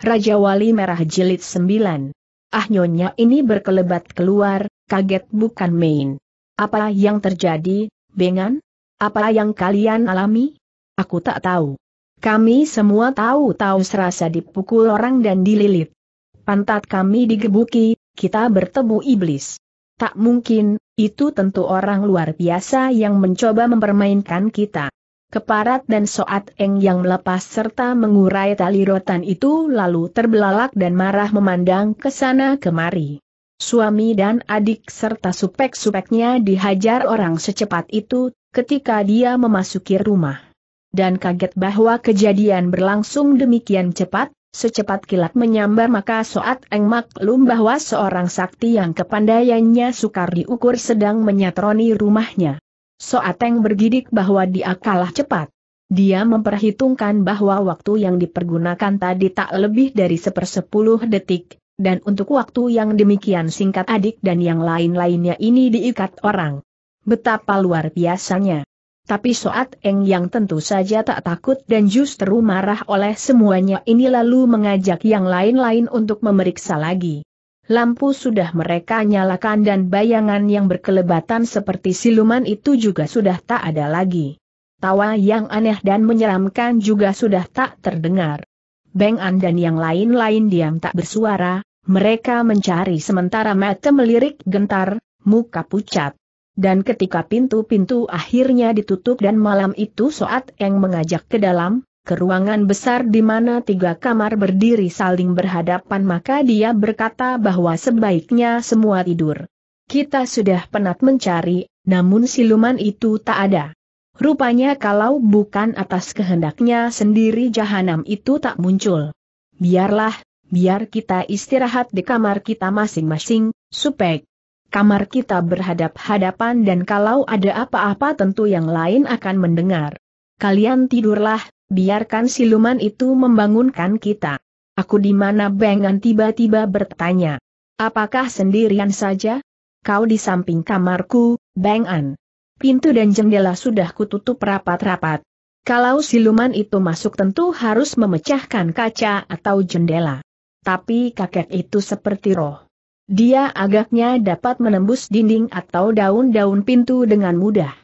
Raja Wali Merah Jilid 9. Ah nyonya ini berkelebat keluar, kaget bukan main. Apa yang terjadi, Bengan? Apa yang kalian alami? Aku tak tahu. Kami semua tahu-tahu serasa dipukul orang dan dililit. Pantat kami digebuki, kita bertemu iblis. Tak mungkin, itu tentu orang luar biasa yang mencoba mempermainkan kita keparat dan soat eng yang melepas serta mengurai tali rotan itu lalu terbelalak dan marah memandang ke sana kemari. Suami dan adik serta supek-supeknya dihajar orang secepat itu, ketika dia memasuki rumah. Dan kaget bahwa kejadian berlangsung demikian cepat, secepat kilat menyambar maka Soat Eng maklum bahwa seorang sakti yang kepandaiannya sukar diukur sedang menyatroni rumahnya. Soateng bergidik bahwa dia kalah cepat. Dia memperhitungkan bahwa waktu yang dipergunakan tadi tak lebih dari sepersepuluh detik, dan untuk waktu yang demikian singkat adik dan yang lain-lainnya ini diikat orang. Betapa luar biasanya. Tapi Soat Eng yang tentu saja tak takut dan justru marah oleh semuanya ini lalu mengajak yang lain-lain untuk memeriksa lagi lampu sudah mereka nyalakan dan bayangan yang berkelebatan seperti siluman itu juga sudah tak ada lagi. Tawa yang aneh dan menyeramkan juga sudah tak terdengar. Beng An dan yang lain-lain diam tak bersuara, mereka mencari sementara mata melirik gentar, muka pucat. Dan ketika pintu-pintu akhirnya ditutup dan malam itu Soat yang mengajak ke dalam, ke ruangan besar di mana tiga kamar berdiri saling berhadapan maka dia berkata bahwa sebaiknya semua tidur. Kita sudah penat mencari, namun siluman itu tak ada. Rupanya kalau bukan atas kehendaknya sendiri jahanam itu tak muncul. Biarlah, biar kita istirahat di kamar kita masing-masing, supaya kamar kita berhadap-hadapan dan kalau ada apa-apa tentu yang lain akan mendengar. Kalian tidurlah, biarkan siluman itu membangunkan kita. Aku di mana Bengan tiba-tiba bertanya. Apakah sendirian saja? Kau di samping kamarku, Bengan. Pintu dan jendela sudah kututup rapat-rapat. Kalau siluman itu masuk tentu harus memecahkan kaca atau jendela. Tapi kakek itu seperti roh. Dia agaknya dapat menembus dinding atau daun-daun pintu dengan mudah.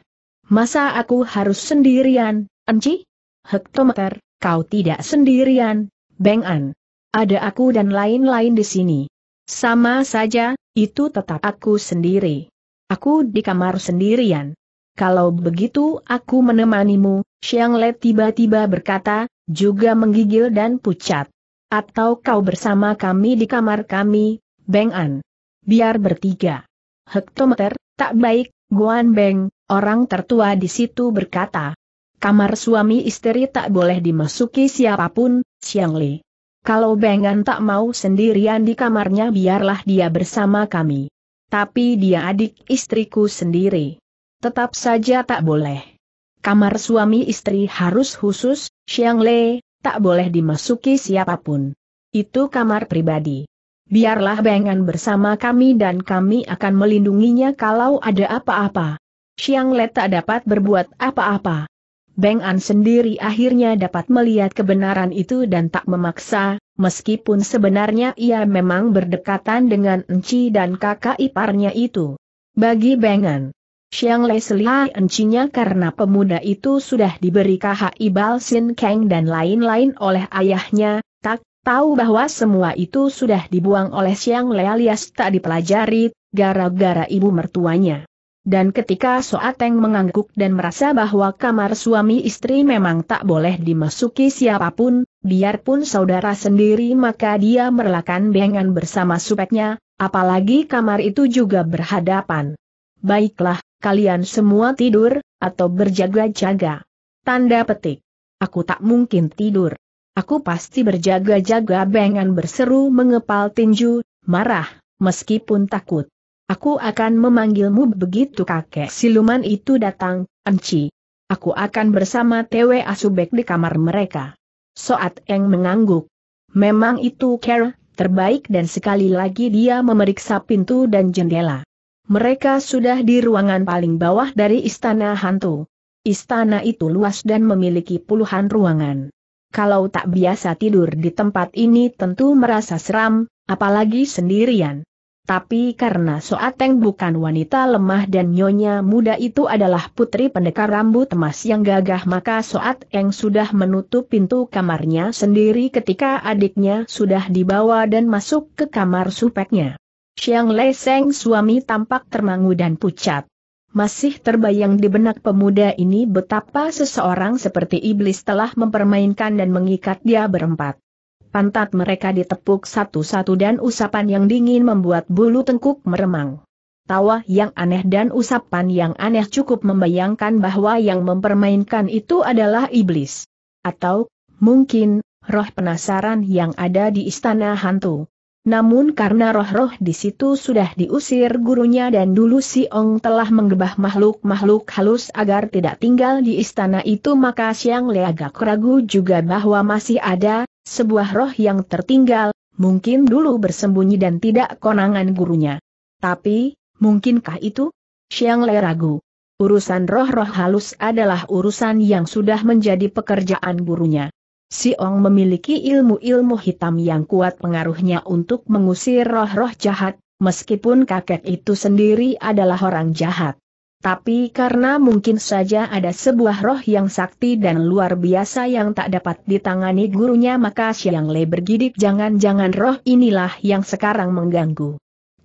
Masa aku harus sendirian, Enci? hektometer, kau tidak sendirian, Beng An. Ada aku dan lain-lain di sini. Sama saja, itu tetap aku sendiri. Aku di kamar sendirian. Kalau begitu aku menemanimu, Xiang Le tiba-tiba berkata, juga menggigil dan pucat. Atau kau bersama kami di kamar kami, Beng An. Biar bertiga. Hektometer, tak baik, Guan Beng, orang tertua di situ berkata. Kamar suami istri tak boleh dimasuki siapapun, Siang Li. Kalau Bengan tak mau sendirian di kamarnya biarlah dia bersama kami. Tapi dia adik istriku sendiri. Tetap saja tak boleh. Kamar suami istri harus khusus, Siang Le, tak boleh dimasuki siapapun. Itu kamar pribadi. Biarlah Bengan bersama kami dan kami akan melindunginya kalau ada apa-apa. Siang Le tak dapat berbuat apa-apa. Beng An sendiri akhirnya dapat melihat kebenaran itu dan tak memaksa, meskipun sebenarnya ia memang berdekatan dengan Enci dan kakak iparnya itu. Bagi Beng An, Xiang Lei selihai Encinya karena pemuda itu sudah diberi kaha ibal Sin Kang dan lain-lain oleh ayahnya, tak tahu bahwa semua itu sudah dibuang oleh Xiang Lei alias tak dipelajari, gara-gara ibu mertuanya. Dan ketika Soateng mengangguk dan merasa bahwa kamar suami istri memang tak boleh dimasuki siapapun, biarpun saudara sendiri maka dia merelakan bengan bersama supeknya, apalagi kamar itu juga berhadapan. Baiklah, kalian semua tidur, atau berjaga-jaga. Tanda petik. Aku tak mungkin tidur. Aku pasti berjaga-jaga bengan berseru mengepal tinju, marah, meskipun takut. Aku akan memanggilmu begitu kakek siluman itu datang, Enci. Aku akan bersama Tewe Asubek di kamar mereka. Soat Eng mengangguk. Memang itu care, terbaik dan sekali lagi dia memeriksa pintu dan jendela. Mereka sudah di ruangan paling bawah dari istana hantu. Istana itu luas dan memiliki puluhan ruangan. Kalau tak biasa tidur di tempat ini tentu merasa seram, apalagi sendirian. Tapi karena Soateng bukan wanita lemah dan nyonya muda itu adalah putri pendekar rambut emas yang gagah maka Soateng sudah menutup pintu kamarnya sendiri ketika adiknya sudah dibawa dan masuk ke kamar supeknya. Siang Leseng suami tampak termangu dan pucat. Masih terbayang di benak pemuda ini betapa seseorang seperti iblis telah mempermainkan dan mengikat dia berempat. Pantat mereka ditepuk satu-satu dan usapan yang dingin membuat bulu tengkuk meremang. Tawa yang aneh dan usapan yang aneh cukup membayangkan bahwa yang mempermainkan itu adalah iblis. Atau, mungkin, roh penasaran yang ada di istana hantu. Namun karena roh-roh di situ sudah diusir gurunya dan dulu si Ong telah menggebah makhluk-makhluk halus agar tidak tinggal di istana itu maka Siang Le agak ragu juga bahwa masih ada, sebuah roh yang tertinggal, mungkin dulu bersembunyi dan tidak konangan gurunya. Tapi, mungkinkah itu? Siang Le ragu. Urusan roh-roh halus adalah urusan yang sudah menjadi pekerjaan gurunya. Si Ong memiliki ilmu-ilmu hitam yang kuat pengaruhnya untuk mengusir roh-roh jahat, meskipun kakek itu sendiri adalah orang jahat. Tapi karena mungkin saja ada sebuah roh yang sakti dan luar biasa yang tak dapat ditangani gurunya maka Siang Le bergidik jangan-jangan roh inilah yang sekarang mengganggu.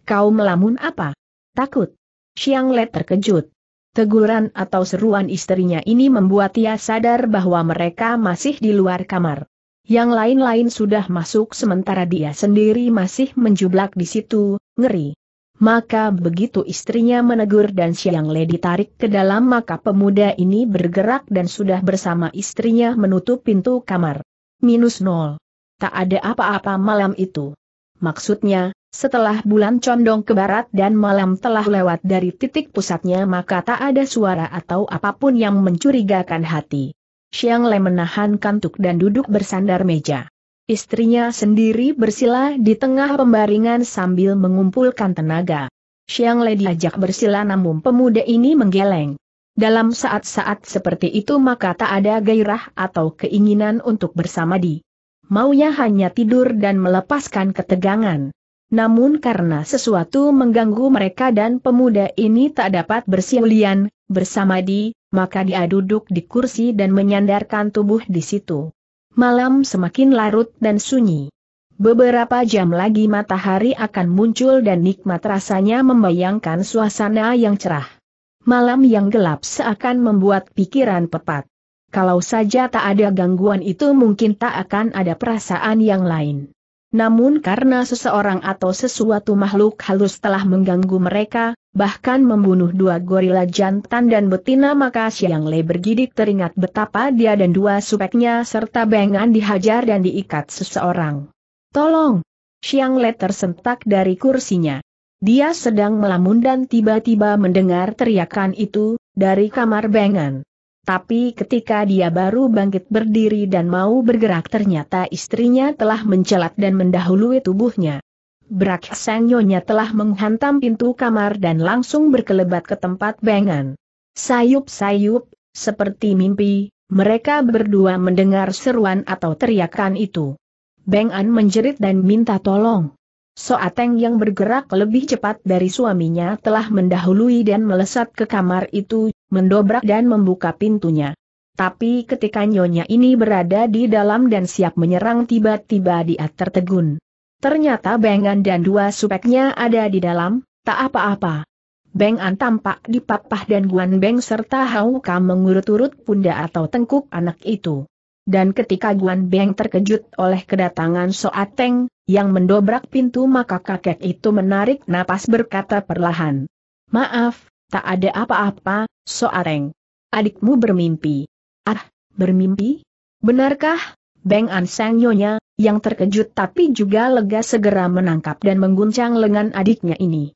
Kau melamun apa? Takut. Siang Le terkejut. Teguran atau seruan istrinya ini membuat ia sadar bahwa mereka masih di luar kamar. Yang lain-lain sudah masuk sementara dia sendiri masih menjublak di situ, ngeri. Maka begitu istrinya menegur dan siang lady tarik ke dalam maka pemuda ini bergerak dan sudah bersama istrinya menutup pintu kamar. Minus nol. Tak ada apa-apa malam itu. Maksudnya, setelah bulan condong ke barat dan malam telah lewat dari titik pusatnya maka tak ada suara atau apapun yang mencurigakan hati. Xiang Le menahan kantuk dan duduk bersandar meja. Istrinya sendiri bersila di tengah pembaringan sambil mengumpulkan tenaga. Xiang Le diajak bersila namun pemuda ini menggeleng. Dalam saat-saat seperti itu maka tak ada gairah atau keinginan untuk bersama di Maunya hanya tidur dan melepaskan ketegangan. Namun karena sesuatu mengganggu mereka dan pemuda ini tak dapat bersiulian, bersamadi, maka dia duduk di kursi dan menyandarkan tubuh di situ. Malam semakin larut dan sunyi. Beberapa jam lagi matahari akan muncul dan nikmat rasanya membayangkan suasana yang cerah. Malam yang gelap seakan membuat pikiran pepat. Kalau saja tak ada gangguan itu mungkin tak akan ada perasaan yang lain. Namun karena seseorang atau sesuatu makhluk halus telah mengganggu mereka, bahkan membunuh dua gorila jantan dan betina maka Siang Le bergidik teringat betapa dia dan dua supeknya serta bengan dihajar dan diikat seseorang. Tolong! Siang Le tersentak dari kursinya. Dia sedang melamun dan tiba-tiba mendengar teriakan itu, dari kamar bengan. Tapi ketika dia baru bangkit berdiri dan mau bergerak ternyata istrinya telah mencelat dan mendahului tubuhnya. Brak sang nyonya telah menghantam pintu kamar dan langsung berkelebat ke tempat bengan. Sayup-sayup, seperti mimpi, mereka berdua mendengar seruan atau teriakan itu. Bengan menjerit dan minta tolong. Soateng yang bergerak lebih cepat dari suaminya telah mendahului dan melesat ke kamar itu mendobrak dan membuka pintunya. Tapi ketika nyonya ini berada di dalam dan siap menyerang tiba-tiba dia tertegun. Ternyata Bengan dan dua supeknya ada di dalam, tak apa-apa. Bengan tampak dipapah dan Guan Beng serta Hau Kam mengurut-urut pundak atau tengkuk anak itu. Dan ketika Guan Beng terkejut oleh kedatangan Soateng, yang mendobrak pintu maka kakek itu menarik napas berkata perlahan. Maaf, tak ada apa-apa, Soareng. Adikmu bermimpi. Ah, bermimpi? Benarkah? Beng Ansang Nyonya, yang terkejut tapi juga lega segera menangkap dan mengguncang lengan adiknya ini.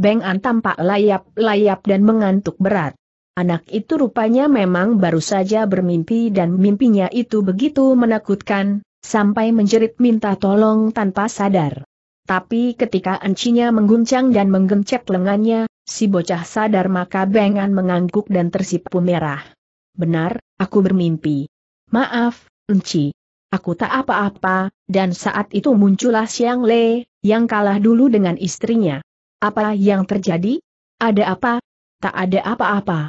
Beng An tampak layap-layap dan mengantuk berat. Anak itu rupanya memang baru saja bermimpi dan mimpinya itu begitu menakutkan, sampai menjerit minta tolong tanpa sadar. Tapi ketika encinya mengguncang dan menggencet lengannya, Si bocah sadar maka bengan mengangguk dan tersipu merah. Benar, aku bermimpi. Maaf, Enci. Aku tak apa-apa, dan saat itu muncullah Siang Le, yang kalah dulu dengan istrinya. Apa yang terjadi? Ada apa? Tak ada apa-apa.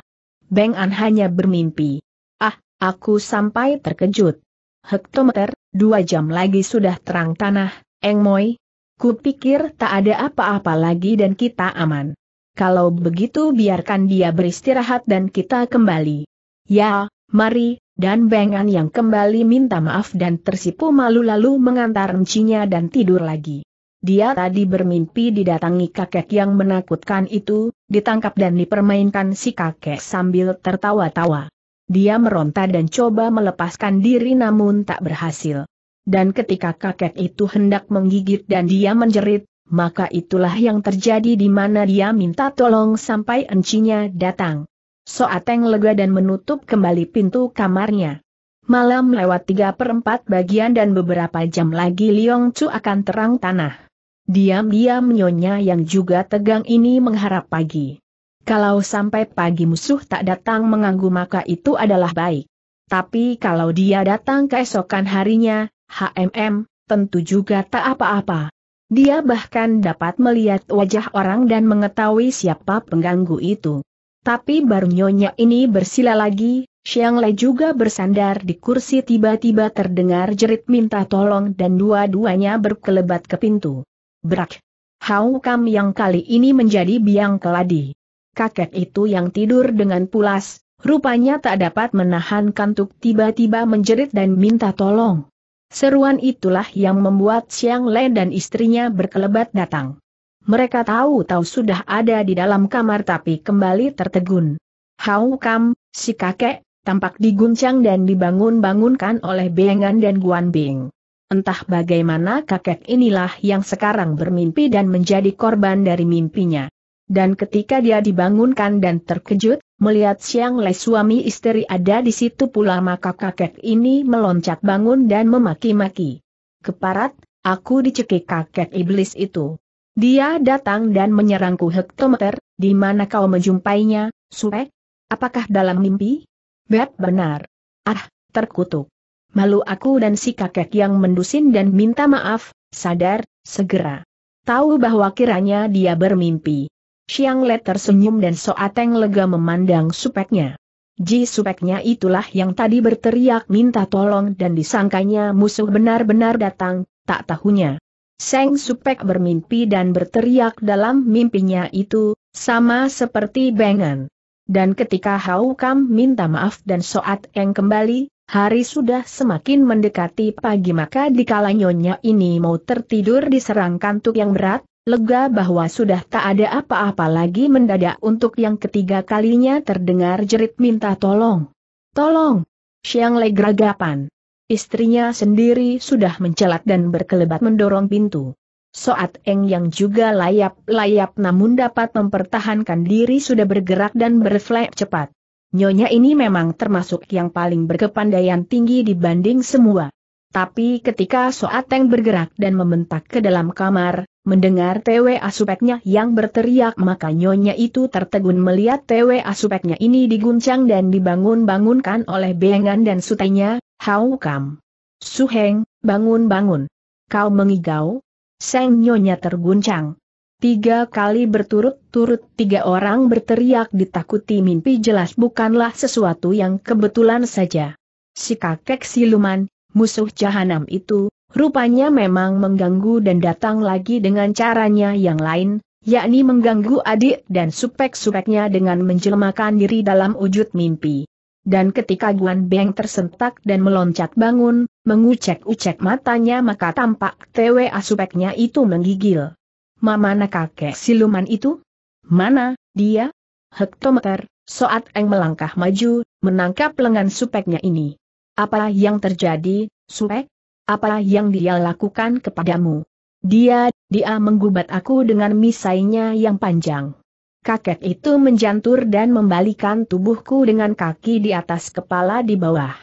Beng An hanya bermimpi. Ah, aku sampai terkejut. Hektometer, dua jam lagi sudah terang tanah, Eng Moi. Kupikir tak ada apa-apa lagi dan kita aman. Kalau begitu biarkan dia beristirahat dan kita kembali. Ya, mari, dan Bengan yang kembali minta maaf dan tersipu malu lalu mengantar mencinya dan tidur lagi. Dia tadi bermimpi didatangi kakek yang menakutkan itu, ditangkap dan dipermainkan si kakek sambil tertawa-tawa. Dia meronta dan coba melepaskan diri namun tak berhasil. Dan ketika kakek itu hendak menggigit dan dia menjerit, maka itulah yang terjadi di mana dia minta tolong sampai encinya datang. Soateng lega dan menutup kembali pintu kamarnya. Malam lewat tiga per 4 bagian dan beberapa jam lagi Liong Chu akan terang tanah. Diam-diam Nyonya yang juga tegang ini mengharap pagi. Kalau sampai pagi musuh tak datang mengganggu maka itu adalah baik. Tapi kalau dia datang keesokan harinya, HMM, tentu juga tak apa-apa. Dia bahkan dapat melihat wajah orang dan mengetahui siapa pengganggu itu. Tapi baru nyonya ini bersila lagi, Xiang Le juga bersandar di kursi tiba-tiba terdengar jerit minta tolong dan dua-duanya berkelebat ke pintu. Berak! Hau Kam yang kali ini menjadi biang keladi. Kakek itu yang tidur dengan pulas, rupanya tak dapat menahan kantuk tiba-tiba menjerit dan minta tolong. Seruan itulah yang membuat Siang Le dan istrinya berkelebat datang. Mereka tahu-tahu sudah ada di dalam kamar tapi kembali tertegun. Hau Kam, si kakek, tampak diguncang dan dibangun-bangunkan oleh Bengan dan Guan Bing. Entah bagaimana kakek inilah yang sekarang bermimpi dan menjadi korban dari mimpinya. Dan ketika dia dibangunkan dan terkejut, Melihat Siang Le suami istri ada di situ pula maka kakek ini meloncat bangun dan memaki-maki. Keparat, aku dicekik kakek iblis itu. Dia datang dan menyerangku hektometer, di mana kau menjumpainya, Suek? Apakah dalam mimpi? Beb benar. Ah, terkutuk. Malu aku dan si kakek yang mendusin dan minta maaf, sadar, segera. Tahu bahwa kiranya dia bermimpi. Xiang Le tersenyum dan Soateng lega memandang supeknya. Ji supeknya itulah yang tadi berteriak minta tolong dan disangkanya musuh benar-benar datang, tak tahunya. Seng supek bermimpi dan berteriak dalam mimpinya itu, sama seperti bengan. Dan ketika Hau Kam minta maaf dan Soat Eng kembali, Hari sudah semakin mendekati pagi maka dikala nyonya ini mau tertidur diserang kantuk yang berat, lega bahwa sudah tak ada apa-apa lagi mendadak untuk yang ketiga kalinya terdengar jerit minta tolong. Tolong! Siang legragapan. Istrinya sendiri sudah mencelat dan berkelebat mendorong pintu. Soat Eng yang juga layap-layap namun dapat mempertahankan diri sudah bergerak dan berflek cepat. Nyonya ini memang termasuk yang paling berkepandaian tinggi dibanding semua. Tapi ketika Soateng bergerak dan membentak ke dalam kamar, mendengar TW Asupeknya yang berteriak maka nyonya itu tertegun melihat TW Asupeknya ini diguncang dan dibangun-bangunkan oleh Bengan dan sutenya, How come? Suheng, bangun-bangun. Kau mengigau? Seng nyonya terguncang. Tiga kali berturut-turut tiga orang berteriak ditakuti mimpi jelas bukanlah sesuatu yang kebetulan saja. Si kakek siluman, musuh jahanam itu, rupanya memang mengganggu dan datang lagi dengan caranya yang lain, yakni mengganggu adik dan supek-supeknya dengan menjelmakan diri dalam wujud mimpi. Dan ketika Guan Beng tersentak dan meloncat bangun, mengucek-ucek matanya maka tampak tewe supeknya itu menggigil. Mamana kakek siluman itu? Mana, dia? Hektometer, Soat Eng melangkah maju, menangkap lengan supeknya ini. Apa yang terjadi, Suek? Apa yang dia lakukan kepadamu? Dia, dia menggubat aku dengan misainya yang panjang. Kakek itu menjantur dan membalikan tubuhku dengan kaki di atas kepala di bawah.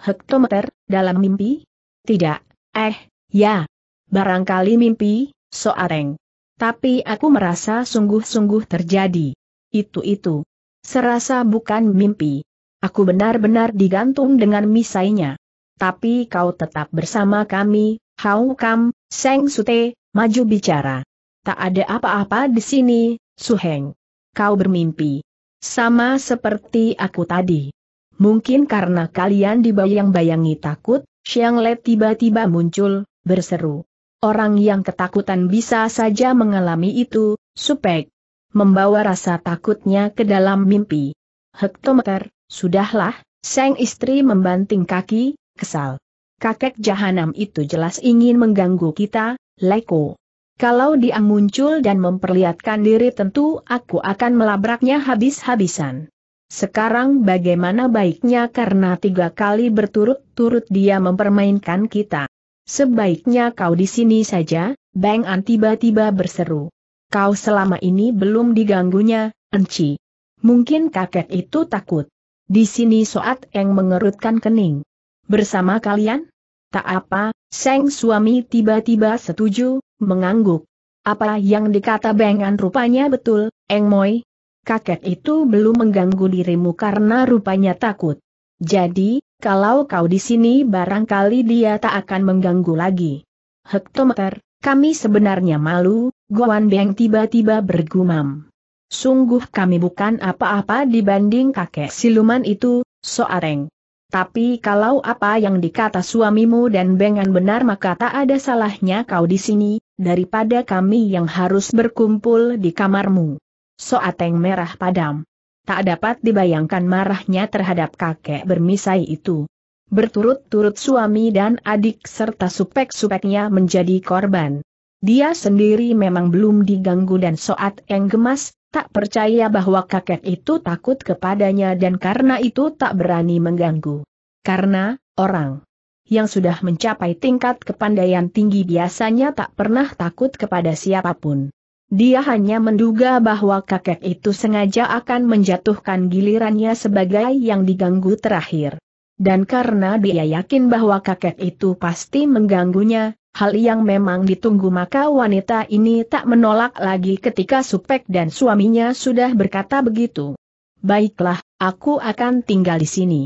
Hektometer, dalam mimpi? Tidak, eh, ya. Barangkali mimpi, soareng. Tapi aku merasa sungguh-sungguh terjadi. Itu-itu. Serasa bukan mimpi. Aku benar-benar digantung dengan misainya. Tapi kau tetap bersama kami, Hau Kam, Seng Sute, maju bicara. Tak ada apa-apa di sini, Su Heng. Kau bermimpi. Sama seperti aku tadi. Mungkin karena kalian dibayang-bayangi takut, Xiang Le tiba-tiba muncul, berseru. Orang yang ketakutan bisa saja mengalami itu, supek. Membawa rasa takutnya ke dalam mimpi. Hektometer, Sudahlah, sang istri membanting kaki, kesal. Kakek jahanam itu jelas ingin mengganggu kita, Leko. Kalau dia muncul dan memperlihatkan diri tentu aku akan melabraknya habis-habisan. Sekarang bagaimana baiknya karena tiga kali berturut-turut dia mempermainkan kita. Sebaiknya kau di sini saja, Bang An tiba-tiba berseru. Kau selama ini belum diganggunya, Enci. Mungkin kakek itu takut. Di sini Soat Eng mengerutkan kening. Bersama kalian? Tak apa, Seng suami tiba-tiba setuju, mengangguk. Apa yang dikata Bengan rupanya betul, Eng Moi. Kakek itu belum mengganggu dirimu karena rupanya takut. Jadi, kalau kau di sini barangkali dia tak akan mengganggu lagi. Hektometer, kami sebenarnya malu, Gowan Beng tiba-tiba bergumam. Sungguh kami bukan apa-apa dibanding kakek siluman itu, Soareng. Tapi kalau apa yang dikata suamimu dan Bengan benar maka tak ada salahnya kau di sini, daripada kami yang harus berkumpul di kamarmu. Soateng merah padam. Tak dapat dibayangkan marahnya terhadap kakek bermisai itu. Berturut-turut suami dan adik serta supek-supeknya menjadi korban. Dia sendiri memang belum diganggu dan Soat gemas, tak percaya bahwa kakek itu takut kepadanya dan karena itu tak berani mengganggu. Karena, orang yang sudah mencapai tingkat kepandaian tinggi biasanya tak pernah takut kepada siapapun. Dia hanya menduga bahwa kakek itu sengaja akan menjatuhkan gilirannya sebagai yang diganggu terakhir. Dan karena dia yakin bahwa kakek itu pasti mengganggunya, hal yang memang ditunggu maka wanita ini tak menolak lagi ketika Supek dan suaminya sudah berkata begitu. Baiklah, aku akan tinggal di sini.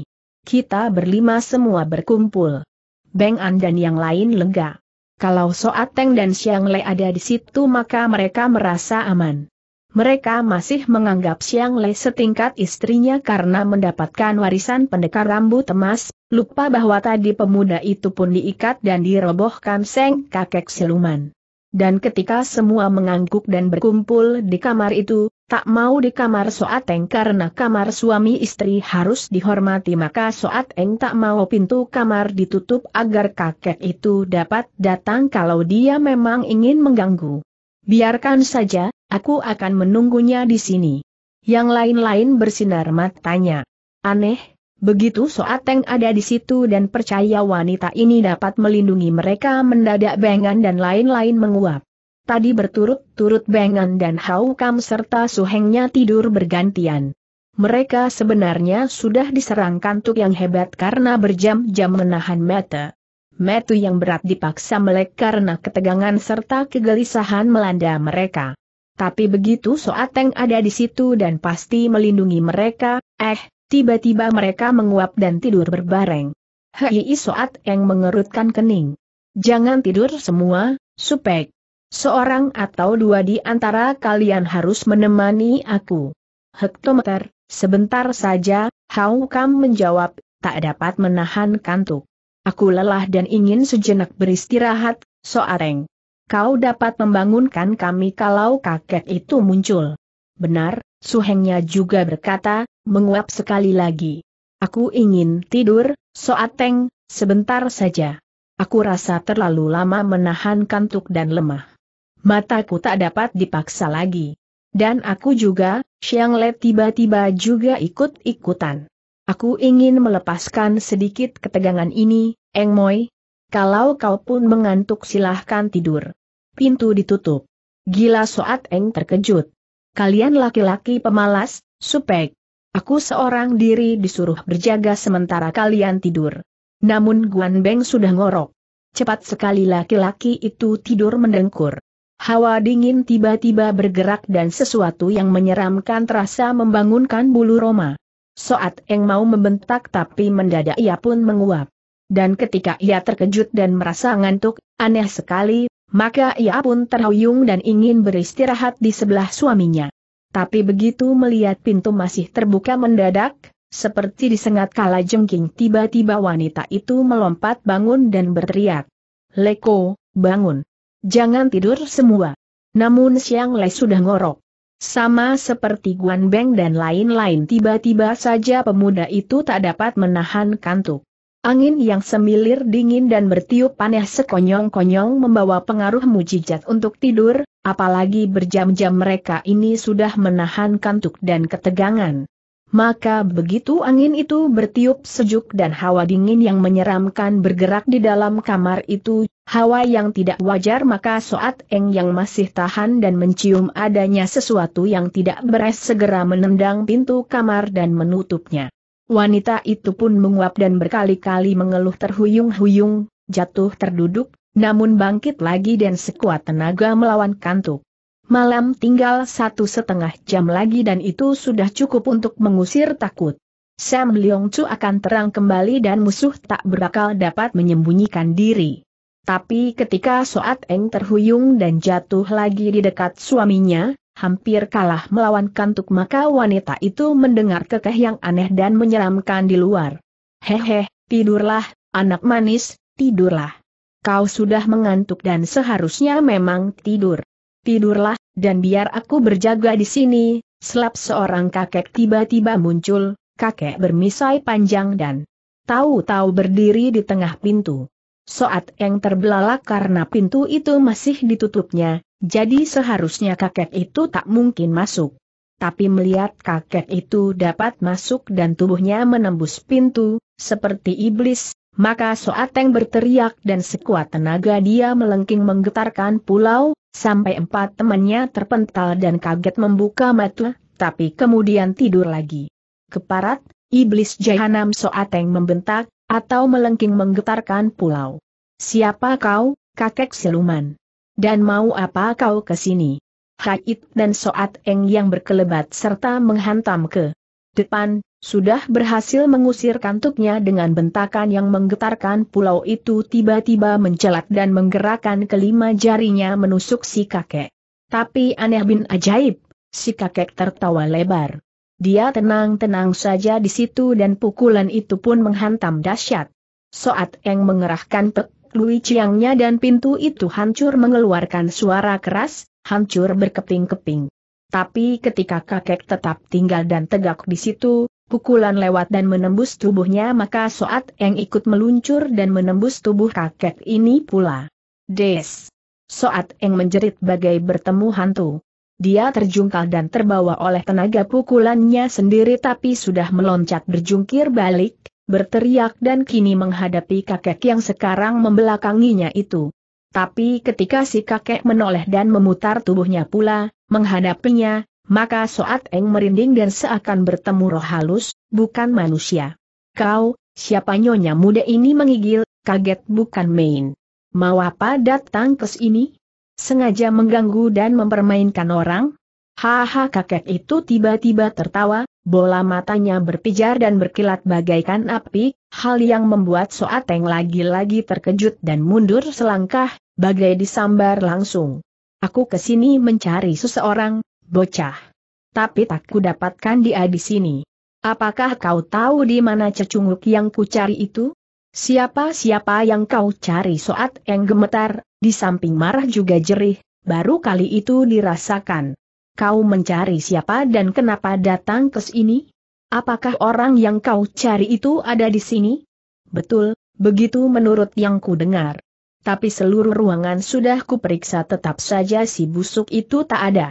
Kita berlima semua berkumpul. Beng An dan yang lain lega. Kalau Soateng dan Siang Le ada di situ maka mereka merasa aman. Mereka masih menganggap Siang Le setingkat istrinya karena mendapatkan warisan pendekar rambut emas, lupa bahwa tadi pemuda itu pun diikat dan dirobohkan Seng kakek siluman. Dan ketika semua mengangguk dan berkumpul di kamar itu, tak mau di kamar Soateng karena kamar suami istri harus dihormati maka Soateng tak mau pintu kamar ditutup agar kakek itu dapat datang kalau dia memang ingin mengganggu. Biarkan saja, Aku akan menunggunya di sini. Yang lain-lain bersinar matanya. Aneh, begitu Soateng ada di situ dan percaya wanita ini dapat melindungi mereka mendadak Bengan dan lain-lain menguap. Tadi berturut-turut Bengan dan haukam serta Suhengnya tidur bergantian. Mereka sebenarnya sudah diserang kantuk yang hebat karena berjam-jam menahan mata. Metu yang berat dipaksa melek karena ketegangan serta kegelisahan melanda mereka. Tapi begitu Soateng ada di situ dan pasti melindungi mereka, eh, tiba-tiba mereka menguap dan tidur berbareng. Hei Soateng mengerutkan kening. Jangan tidur semua, supek. Seorang atau dua di antara kalian harus menemani aku. Hektometer, sebentar saja, Hau Kam menjawab, tak dapat menahan kantuk. Aku lelah dan ingin sejenak beristirahat, Soareng kau dapat membangunkan kami kalau kakek itu muncul. Benar, suhengnya juga berkata, menguap sekali lagi. Aku ingin tidur, Soateng, sebentar saja. Aku rasa terlalu lama menahan kantuk dan lemah. Mataku tak dapat dipaksa lagi. Dan aku juga, Xiang Le tiba-tiba juga ikut-ikutan. Aku ingin melepaskan sedikit ketegangan ini, Eng Moi, kalau kau pun mengantuk silahkan tidur. Pintu ditutup. Gila Soat Eng terkejut. Kalian laki-laki pemalas, supek. Aku seorang diri disuruh berjaga sementara kalian tidur. Namun Guan Beng sudah ngorok. Cepat sekali laki-laki itu tidur mendengkur. Hawa dingin tiba-tiba bergerak dan sesuatu yang menyeramkan terasa membangunkan bulu Roma. Soat Eng mau membentak tapi mendadak ia pun menguap dan ketika ia terkejut dan merasa ngantuk, aneh sekali, maka ia pun terhuyung dan ingin beristirahat di sebelah suaminya. Tapi begitu melihat pintu masih terbuka mendadak, seperti disengat kala jengking tiba-tiba wanita itu melompat bangun dan berteriak. Leko, bangun. Jangan tidur semua. Namun Siang Le sudah ngorok. Sama seperti Guan Beng dan lain-lain tiba-tiba saja pemuda itu tak dapat menahan kantuk. Angin yang semilir dingin dan bertiup panas sekonyong-konyong membawa pengaruh mujizat untuk tidur, apalagi berjam-jam mereka ini sudah menahan kantuk dan ketegangan. Maka begitu angin itu bertiup sejuk dan hawa dingin yang menyeramkan bergerak di dalam kamar itu, hawa yang tidak wajar maka Soat Eng yang masih tahan dan mencium adanya sesuatu yang tidak beres segera menendang pintu kamar dan menutupnya. Wanita itu pun menguap dan berkali-kali mengeluh terhuyung-huyung, jatuh terduduk, namun bangkit lagi dan sekuat tenaga melawan kantuk. Malam tinggal satu setengah jam lagi dan itu sudah cukup untuk mengusir takut. Sam Leong Chu akan terang kembali dan musuh tak berakal dapat menyembunyikan diri. Tapi ketika Soat Eng terhuyung dan jatuh lagi di dekat suaminya, hampir kalah melawan kantuk maka wanita itu mendengar kekeh yang aneh dan menyeramkan di luar. Hehe, tidurlah, anak manis, tidurlah. Kau sudah mengantuk dan seharusnya memang tidur. Tidurlah, dan biar aku berjaga di sini, Selap seorang kakek tiba-tiba muncul, kakek bermisai panjang dan tahu-tahu berdiri di tengah pintu. Soat yang terbelalak karena pintu itu masih ditutupnya, jadi seharusnya kakek itu tak mungkin masuk. Tapi melihat kakek itu dapat masuk dan tubuhnya menembus pintu, seperti iblis, maka Soateng berteriak dan sekuat tenaga dia melengking menggetarkan pulau, sampai empat temannya terpental dan kaget membuka mata, tapi kemudian tidur lagi. Keparat, iblis jahanam Soateng membentak, atau melengking menggetarkan pulau. Siapa kau, kakek siluman? Dan mau apa kau ke sini? Haid dan Soat Eng yang berkelebat serta menghantam ke depan, sudah berhasil mengusir kantuknya dengan bentakan yang menggetarkan pulau itu tiba-tiba mencelat dan menggerakkan kelima jarinya menusuk si kakek. Tapi aneh bin ajaib, si kakek tertawa lebar. Dia tenang-tenang saja di situ dan pukulan itu pun menghantam dahsyat. Soat Eng mengerahkan pek Lui Chiangnya dan pintu itu hancur mengeluarkan suara keras, hancur berkeping-keping. Tapi ketika kakek tetap tinggal dan tegak di situ, pukulan lewat dan menembus tubuhnya maka Soat yang ikut meluncur dan menembus tubuh kakek ini pula. Des! Soat yang menjerit bagai bertemu hantu. Dia terjungkal dan terbawa oleh tenaga pukulannya sendiri tapi sudah meloncat berjungkir balik, berteriak dan kini menghadapi kakek yang sekarang membelakanginya itu. Tapi ketika si kakek menoleh dan memutar tubuhnya pula, menghadapinya, maka Soat Eng merinding dan seakan bertemu roh halus, bukan manusia. Kau, siapa nyonya muda ini mengigil, kaget bukan main. Mau apa datang ke sini? Sengaja mengganggu dan mempermainkan orang? Haha kakek itu tiba-tiba tertawa, bola matanya berpijar dan berkilat bagaikan api, hal yang membuat Soateng lagi-lagi terkejut dan mundur selangkah, bagai disambar langsung. Aku kesini mencari seseorang, bocah. Tapi tak ku dapatkan dia di sini. Apakah kau tahu di mana cecunguk yang ku cari itu? Siapa-siapa yang kau cari Soateng gemetar, di samping marah juga jerih, baru kali itu dirasakan kau mencari siapa dan kenapa datang ke sini? Apakah orang yang kau cari itu ada di sini? Betul, begitu menurut yang ku dengar. Tapi seluruh ruangan sudah kuperiksa tetap saja si busuk itu tak ada.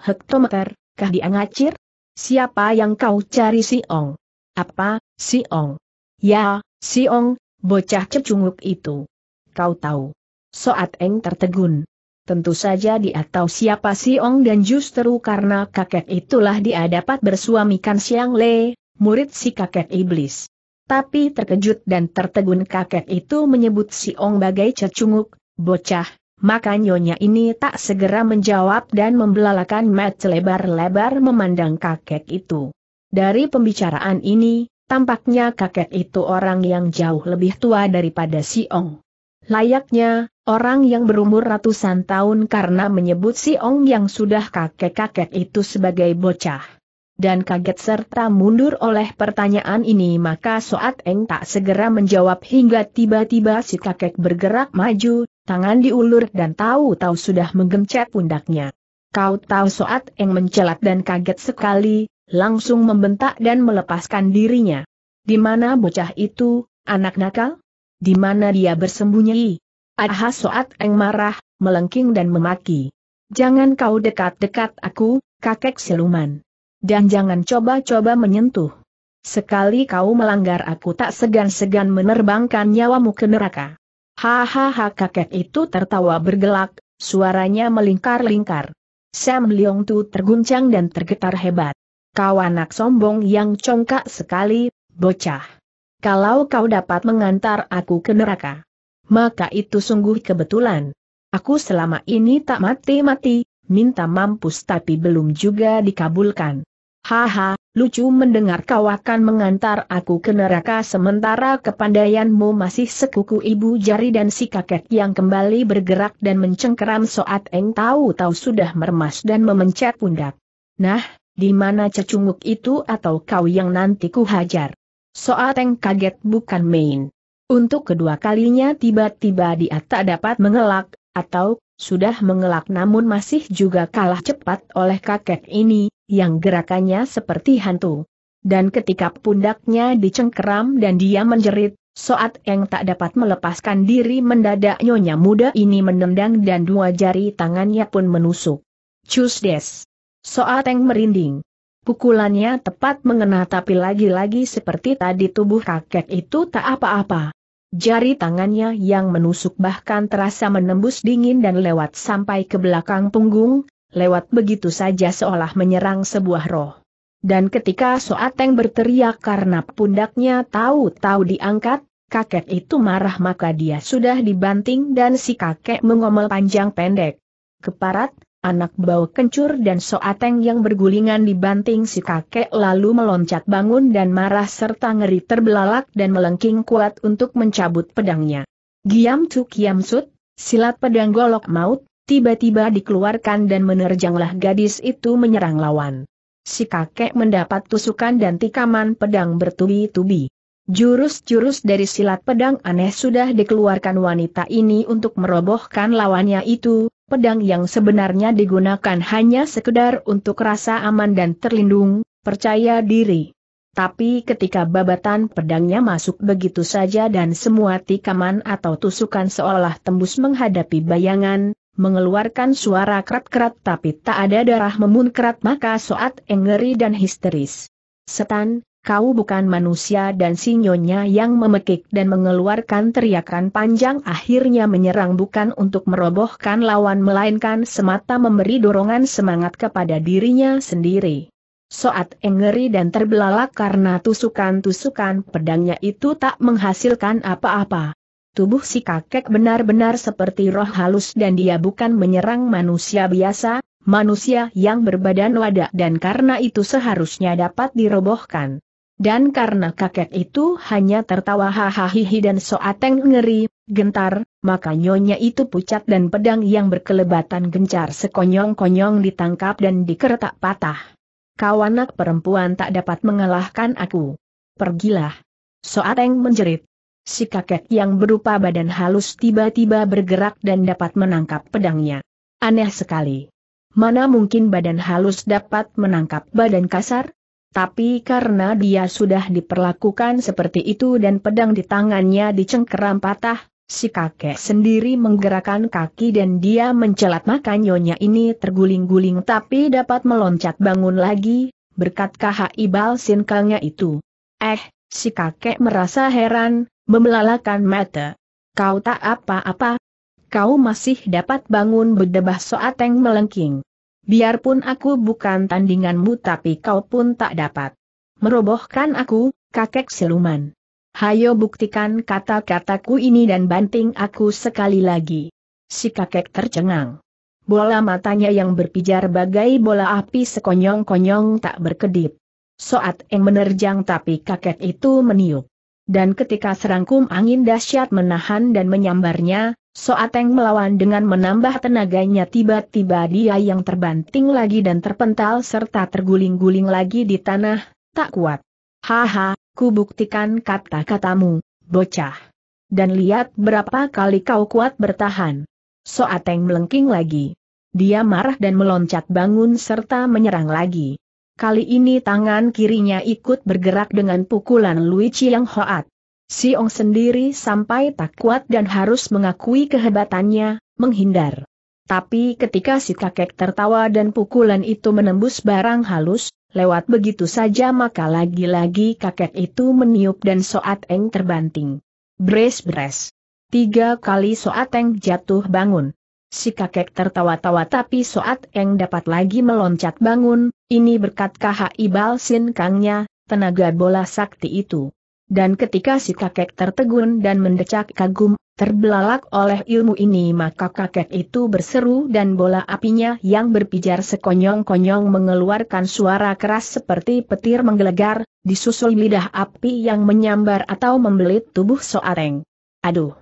Hektometer, kah dia ngacir? Siapa yang kau cari si Ong? Apa, si Ong? Ya, si Ong, bocah cecunguk itu. Kau tahu. Soat Eng tertegun. Tentu saja dia atau siapa ong dan justru karena kakek itulah dia dapat bersuamikan Siang Le, murid si kakek iblis. Tapi terkejut dan tertegun kakek itu menyebut si Ong bagai cecunguk, bocah, maka nyonya ini tak segera menjawab dan membelalakan mata lebar-lebar memandang kakek itu. Dari pembicaraan ini, tampaknya kakek itu orang yang jauh lebih tua daripada si ong. Layaknya, orang yang berumur ratusan tahun karena menyebut si Ong yang sudah kakek-kakek itu sebagai bocah. Dan kaget serta mundur oleh pertanyaan ini maka Soat Eng tak segera menjawab hingga tiba-tiba si kakek bergerak maju, tangan diulur dan tahu-tahu sudah menggencet pundaknya. Kau tahu Soat Eng mencelat dan kaget sekali, langsung membentak dan melepaskan dirinya. Di mana bocah itu, anak nakal? Di mana dia bersembunyi? Aha Soat Eng marah, melengking dan memaki. Jangan kau dekat-dekat aku, kakek siluman. Dan jangan coba-coba menyentuh. Sekali kau melanggar aku tak segan-segan menerbangkan nyawamu ke neraka. Hahaha kakek itu tertawa bergelak, suaranya melingkar-lingkar. Sam Leong Tu terguncang dan tergetar hebat. Kau anak sombong yang congkak sekali, bocah kalau kau dapat mengantar aku ke neraka. Maka itu sungguh kebetulan. Aku selama ini tak mati-mati, minta mampus tapi belum juga dikabulkan. Haha, lucu mendengar kau akan mengantar aku ke neraka sementara kepandaianmu masih sekuku ibu jari dan si kakek yang kembali bergerak dan mencengkeram soat eng tahu-tahu sudah meremas dan memencet pundak. Nah, di mana cecunguk itu atau kau yang nanti ku hajar? Soateng kaget bukan main. Untuk kedua kalinya tiba-tiba dia tak dapat mengelak, atau sudah mengelak namun masih juga kalah cepat oleh kakek ini, yang gerakannya seperti hantu. Dan ketika pundaknya dicengkeram dan dia menjerit, Soat Eng tak dapat melepaskan diri mendadak nyonya muda ini menendang dan dua jari tangannya pun menusuk. Cus des. Soat Eng merinding. Pukulannya tepat mengena tapi lagi-lagi seperti tadi tubuh kakek itu tak apa-apa. Jari tangannya yang menusuk bahkan terasa menembus dingin dan lewat sampai ke belakang punggung, lewat begitu saja seolah menyerang sebuah roh. Dan ketika Soateng berteriak karena pundaknya tahu-tahu diangkat, kakek itu marah maka dia sudah dibanting dan si kakek mengomel panjang pendek. Keparat, anak bau kencur dan soateng yang bergulingan dibanting si kakek lalu meloncat bangun dan marah serta ngeri terbelalak dan melengking kuat untuk mencabut pedangnya. Giam tu kiam sut, silat pedang golok maut, tiba-tiba dikeluarkan dan menerjanglah gadis itu menyerang lawan. Si kakek mendapat tusukan dan tikaman pedang bertubi-tubi. Jurus-jurus dari silat pedang aneh sudah dikeluarkan wanita ini untuk merobohkan lawannya itu, pedang yang sebenarnya digunakan hanya sekedar untuk rasa aman dan terlindung, percaya diri. Tapi ketika babatan pedangnya masuk begitu saja dan semua tikaman atau tusukan seolah tembus menghadapi bayangan, mengeluarkan suara kerat-kerat tapi tak ada darah memunkrat maka soat engeri dan histeris. Setan, kau bukan manusia dan sinyonya yang memekik dan mengeluarkan teriakan panjang akhirnya menyerang bukan untuk merobohkan lawan melainkan semata memberi dorongan semangat kepada dirinya sendiri. Soat engeri dan terbelalak karena tusukan-tusukan pedangnya itu tak menghasilkan apa-apa. Tubuh si kakek benar-benar seperti roh halus dan dia bukan menyerang manusia biasa, manusia yang berbadan wadah dan karena itu seharusnya dapat dirobohkan. Dan karena kakek itu hanya tertawa hahaha dan soateng ngeri, gentar, maka nyonya itu pucat dan pedang yang berkelebatan gencar sekonyong-konyong ditangkap dan dikeretak patah. Kau anak perempuan tak dapat mengalahkan aku. Pergilah. Soateng menjerit. Si kakek yang berupa badan halus tiba-tiba bergerak dan dapat menangkap pedangnya. Aneh sekali. Mana mungkin badan halus dapat menangkap badan kasar? Tapi karena dia sudah diperlakukan seperti itu dan pedang di tangannya dicengkeram patah, si kakek sendiri menggerakkan kaki dan dia mencelat maka nyonya ini terguling-guling tapi dapat meloncat bangun lagi, berkat KHI ibal sinkangnya itu. Eh, si kakek merasa heran, memelalakan mata. Kau tak apa-apa. Kau masih dapat bangun berdebah soateng melengking biarpun aku bukan tandinganmu tapi kau pun tak dapat merobohkan aku, kakek siluman. Hayo buktikan kata-kataku ini dan banting aku sekali lagi. Si kakek tercengang. Bola matanya yang berpijar bagai bola api sekonyong-konyong tak berkedip. Soat yang menerjang tapi kakek itu meniup. Dan ketika serangkum angin dahsyat menahan dan menyambarnya, Soateng melawan dengan menambah tenaganya tiba-tiba dia yang terbanting lagi dan terpental serta terguling-guling lagi di tanah, tak kuat. Haha, ku buktikan kata-katamu, bocah. Dan lihat berapa kali kau kuat bertahan. Soateng melengking lagi. Dia marah dan meloncat bangun serta menyerang lagi. Kali ini tangan kirinya ikut bergerak dengan pukulan Luigi yang hoat. Siong sendiri sampai tak kuat dan harus mengakui kehebatannya, menghindar. Tapi ketika si kakek tertawa dan pukulan itu menembus barang halus, lewat begitu saja maka lagi-lagi kakek itu meniup dan Soat Eng terbanting. Bres-bres. Tiga kali Soat Eng jatuh bangun. Si kakek tertawa-tawa tapi Soat Eng dapat lagi meloncat bangun, ini berkat KHI Balsin Kangnya, tenaga bola sakti itu dan ketika si kakek tertegun dan mendecak kagum, terbelalak oleh ilmu ini maka kakek itu berseru dan bola apinya yang berpijar sekonyong-konyong mengeluarkan suara keras seperti petir menggelegar, disusul lidah api yang menyambar atau membelit tubuh Soareng. Aduh!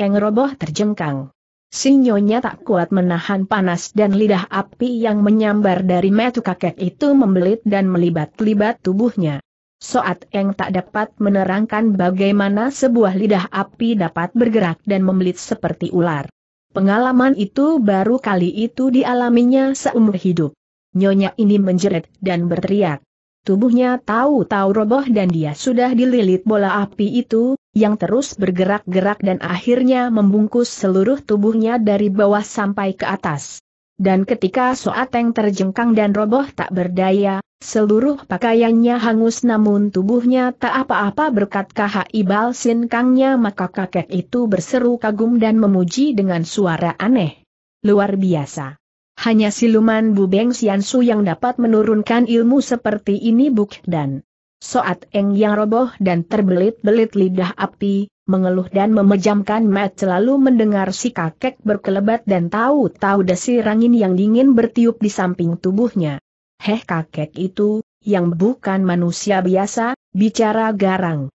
yang roboh terjengkang. Sinyonya tak kuat menahan panas dan lidah api yang menyambar dari metu kakek itu membelit dan melibat-libat tubuhnya. Soat Eng tak dapat menerangkan bagaimana sebuah lidah api dapat bergerak dan membelit seperti ular. Pengalaman itu baru kali itu dialaminya seumur hidup. Nyonya ini menjerit dan berteriak. Tubuhnya tahu-tahu roboh dan dia sudah dililit bola api itu, yang terus bergerak-gerak dan akhirnya membungkus seluruh tubuhnya dari bawah sampai ke atas. Dan ketika Soateng terjengkang dan roboh tak berdaya, seluruh pakaiannya hangus namun tubuhnya tak apa-apa berkat KH ibal Sin Kangnya maka kakek itu berseru kagum dan memuji dengan suara aneh. Luar biasa. Hanya siluman Bubeng Siansu yang dapat menurunkan ilmu seperti ini Buk dan Soat Eng yang roboh dan terbelit-belit lidah api, mengeluh dan memejamkan mata selalu mendengar si kakek berkelebat dan tahu-tahu desir angin yang dingin bertiup di samping tubuhnya. Heh kakek itu, yang bukan manusia biasa, bicara garang.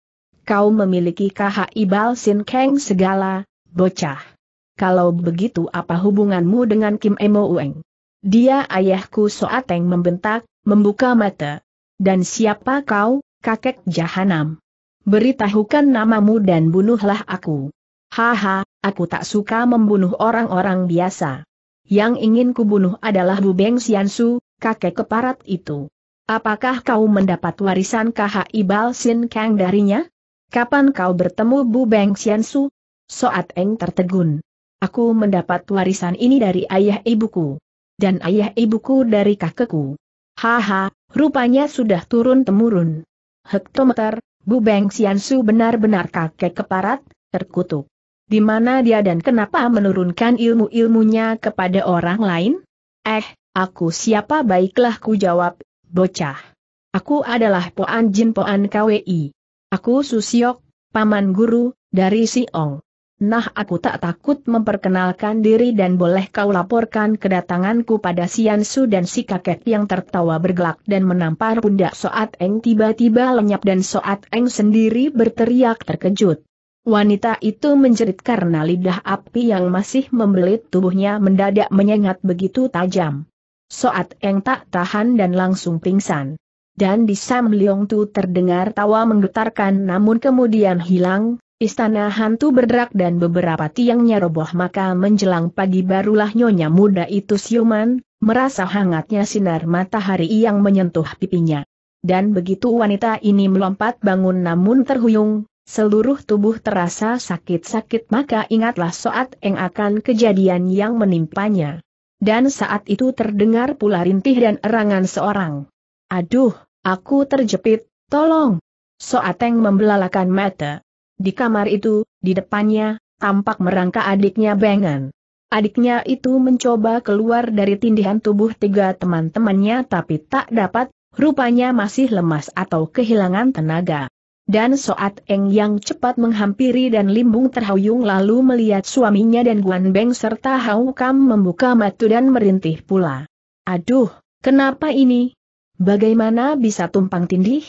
Kau memiliki KHI Balsin Keng segala, bocah. Kalau begitu apa hubunganmu dengan Kim Emo Ueng? Dia ayahku Soateng membentak, membuka mata. Dan siapa kau, kakek jahanam? Beritahukan namamu dan bunuhlah aku. Haha, aku tak suka membunuh orang-orang biasa. Yang ingin kubunuh adalah Bu Beng Siansu, kakek keparat itu. Apakah kau mendapat warisan Ibal Sin Kang darinya? Kapan kau bertemu Bu Beng Siansu? Soat Eng tertegun. Aku mendapat warisan ini dari ayah ibuku. Dan ayah ibuku dari kakekku. Haha, Rupanya sudah turun-temurun. Hektometer, Bu Beng Xiansu benar-benar kakek keparat, terkutuk. Di mana dia dan kenapa menurunkan ilmu-ilmunya kepada orang lain? Eh, aku siapa baiklah ku jawab, bocah. Aku adalah Poan Jin Poan KWI. Aku Susiok, paman guru, dari Siong. Nah aku tak takut memperkenalkan diri dan boleh kau laporkan kedatanganku pada Siansu dan si kakek yang tertawa bergelak dan menampar pundak Soat Eng tiba-tiba lenyap dan Soat Eng sendiri berteriak terkejut. Wanita itu menjerit karena lidah api yang masih membelit tubuhnya mendadak menyengat begitu tajam. Soat Eng tak tahan dan langsung pingsan. Dan di Sam Leong Tu terdengar tawa menggetarkan namun kemudian hilang, Istana hantu berderak dan beberapa tiangnya roboh maka menjelang pagi barulah nyonya muda itu siuman, merasa hangatnya sinar matahari yang menyentuh pipinya. Dan begitu wanita ini melompat bangun namun terhuyung, seluruh tubuh terasa sakit-sakit maka ingatlah saat yang akan kejadian yang menimpanya. Dan saat itu terdengar pula rintih dan erangan seorang. Aduh, aku terjepit, tolong. Soateng membelalakan mata. Di kamar itu, di depannya, tampak merangka adiknya Bengan. Adiknya itu mencoba keluar dari tindihan tubuh tiga teman-temannya tapi tak dapat, rupanya masih lemas atau kehilangan tenaga. Dan Soat Eng yang cepat menghampiri dan limbung terhuyung lalu melihat suaminya dan Guan Beng serta Hau Kam membuka mata dan merintih pula. Aduh, kenapa ini? Bagaimana bisa tumpang tindih?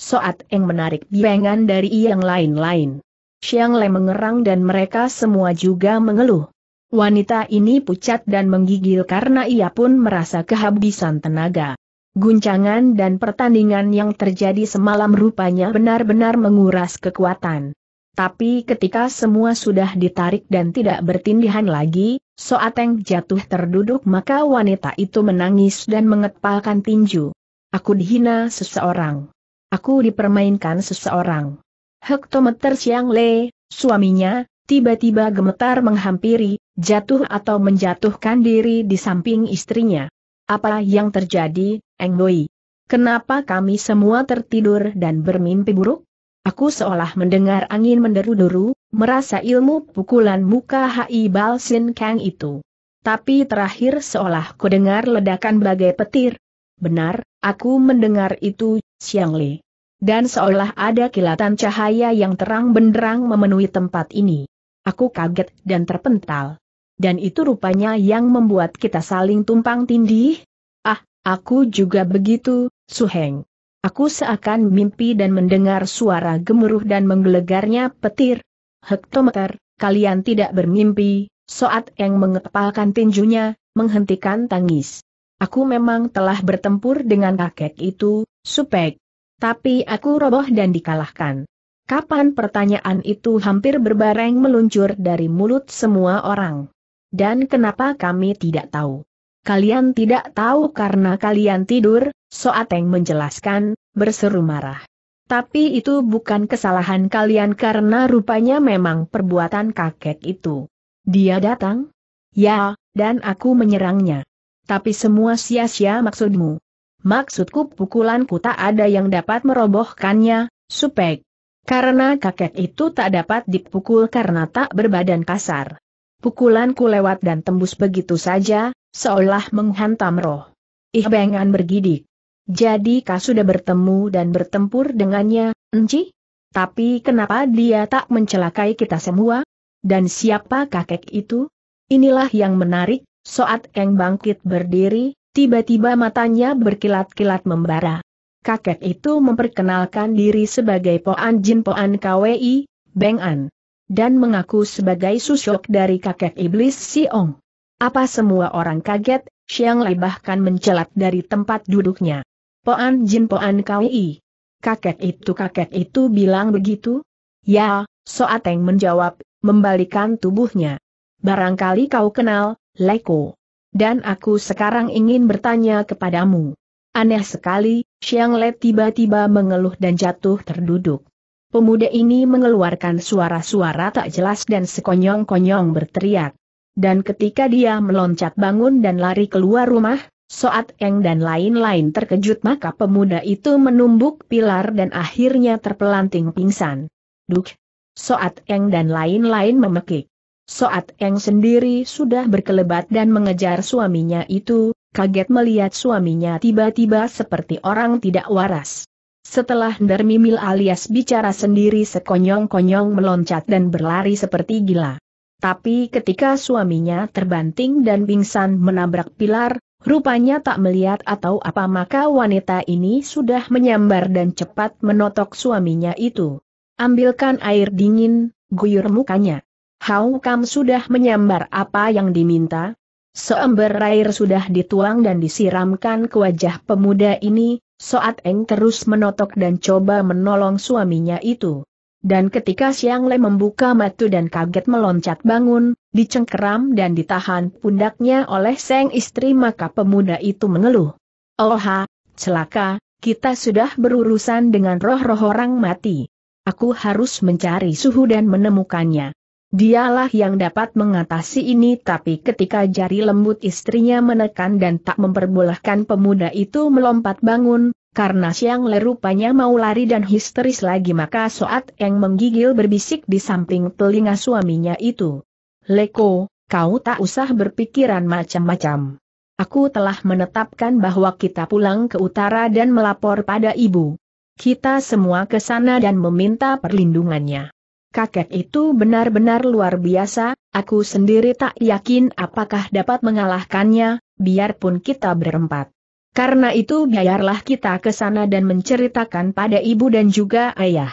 Soat Eng menarik biengan dari yang lain-lain. Xiang Le mengerang dan mereka semua juga mengeluh. Wanita ini pucat dan menggigil karena ia pun merasa kehabisan tenaga. Guncangan dan pertandingan yang terjadi semalam rupanya benar-benar menguras kekuatan. Tapi ketika semua sudah ditarik dan tidak bertindihan lagi, Soateng jatuh terduduk maka wanita itu menangis dan mengepalkan tinju. Aku dihina seseorang. Aku dipermainkan seseorang. Hektometer Siang Le, suaminya, tiba-tiba gemetar menghampiri, jatuh atau menjatuhkan diri di samping istrinya. Apa yang terjadi, Eng Doi? Kenapa kami semua tertidur dan bermimpi buruk? Aku seolah mendengar angin menderu-deru, merasa ilmu pukulan muka Hai Balsin Kang itu. Tapi terakhir seolah kudengar ledakan bagai petir. Benar, aku mendengar itu, Xiang Li. Dan seolah ada kilatan cahaya yang terang benderang memenuhi tempat ini. Aku kaget dan terpental. Dan itu rupanya yang membuat kita saling tumpang tindih. Ah, aku juga begitu, Su Heng. Aku seakan mimpi dan mendengar suara gemuruh dan menggelegarnya petir. Hektometer, kalian tidak bermimpi, Soat yang mengepalkan tinjunya, menghentikan tangis. Aku memang telah bertempur dengan kakek itu, Supek. Tapi aku roboh dan dikalahkan. Kapan pertanyaan itu hampir berbareng meluncur dari mulut semua orang. Dan kenapa kami tidak tahu? Kalian tidak tahu karena kalian tidur, Soateng menjelaskan, berseru marah. Tapi itu bukan kesalahan kalian karena rupanya memang perbuatan kakek itu. Dia datang? Ya, dan aku menyerangnya. Tapi semua sia-sia maksudmu. Maksudku pukulanku tak ada yang dapat merobohkannya, supek. Karena kakek itu tak dapat dipukul karena tak berbadan kasar. Pukulanku lewat dan tembus begitu saja, seolah menghantam roh. Ih bengan bergidik. Jadi kau sudah bertemu dan bertempur dengannya, Enci? Tapi kenapa dia tak mencelakai kita semua? Dan siapa kakek itu? Inilah yang menarik, Soat Keng bangkit berdiri, Tiba-tiba matanya berkilat-kilat membara. Kakek itu memperkenalkan diri sebagai Poan Jin Poan KWI, Beng An. Dan mengaku sebagai susuk dari kakek iblis Si Ong. Apa semua orang kaget, Xiang Lai bahkan mencelat dari tempat duduknya. Poan Jin Poan KWI. Kakek itu kakek itu bilang begitu? Ya, So Soateng menjawab, membalikan tubuhnya. Barangkali kau kenal, Leko. Dan aku sekarang ingin bertanya kepadamu. Aneh sekali, Xiang Le tiba-tiba mengeluh dan jatuh terduduk. Pemuda ini mengeluarkan suara-suara tak jelas dan sekonyong-konyong berteriak. Dan ketika dia meloncat bangun dan lari keluar rumah, Soat Eng dan lain-lain terkejut maka pemuda itu menumbuk pilar dan akhirnya terpelanting pingsan. Duk! Soat Eng dan lain-lain memekik. Soat Eng sendiri sudah berkelebat dan mengejar suaminya itu, kaget melihat suaminya tiba-tiba seperti orang tidak waras. Setelah Dermimil alias bicara sendiri sekonyong-konyong meloncat dan berlari seperti gila. Tapi ketika suaminya terbanting dan pingsan menabrak pilar, rupanya tak melihat atau apa maka wanita ini sudah menyambar dan cepat menotok suaminya itu. Ambilkan air dingin, guyur mukanya. Hau Kam sudah menyambar apa yang diminta. Seember air sudah dituang dan disiramkan ke wajah pemuda ini, Soat Eng terus menotok dan coba menolong suaminya itu. Dan ketika Siang Le membuka matu dan kaget meloncat bangun, dicengkeram dan ditahan pundaknya oleh sang istri maka pemuda itu mengeluh. Oha, celaka, kita sudah berurusan dengan roh-roh orang mati. Aku harus mencari suhu dan menemukannya. Dialah yang dapat mengatasi ini tapi ketika jari lembut istrinya menekan dan tak memperbolehkan pemuda itu melompat bangun, karena siang lerupanya mau lari dan histeris lagi maka Soat yang menggigil berbisik di samping telinga suaminya itu. Leko, kau tak usah berpikiran macam-macam. Aku telah menetapkan bahwa kita pulang ke utara dan melapor pada ibu. Kita semua ke sana dan meminta perlindungannya kakek itu benar-benar luar biasa, aku sendiri tak yakin apakah dapat mengalahkannya, biarpun kita berempat. Karena itu biarlah kita ke sana dan menceritakan pada ibu dan juga ayah.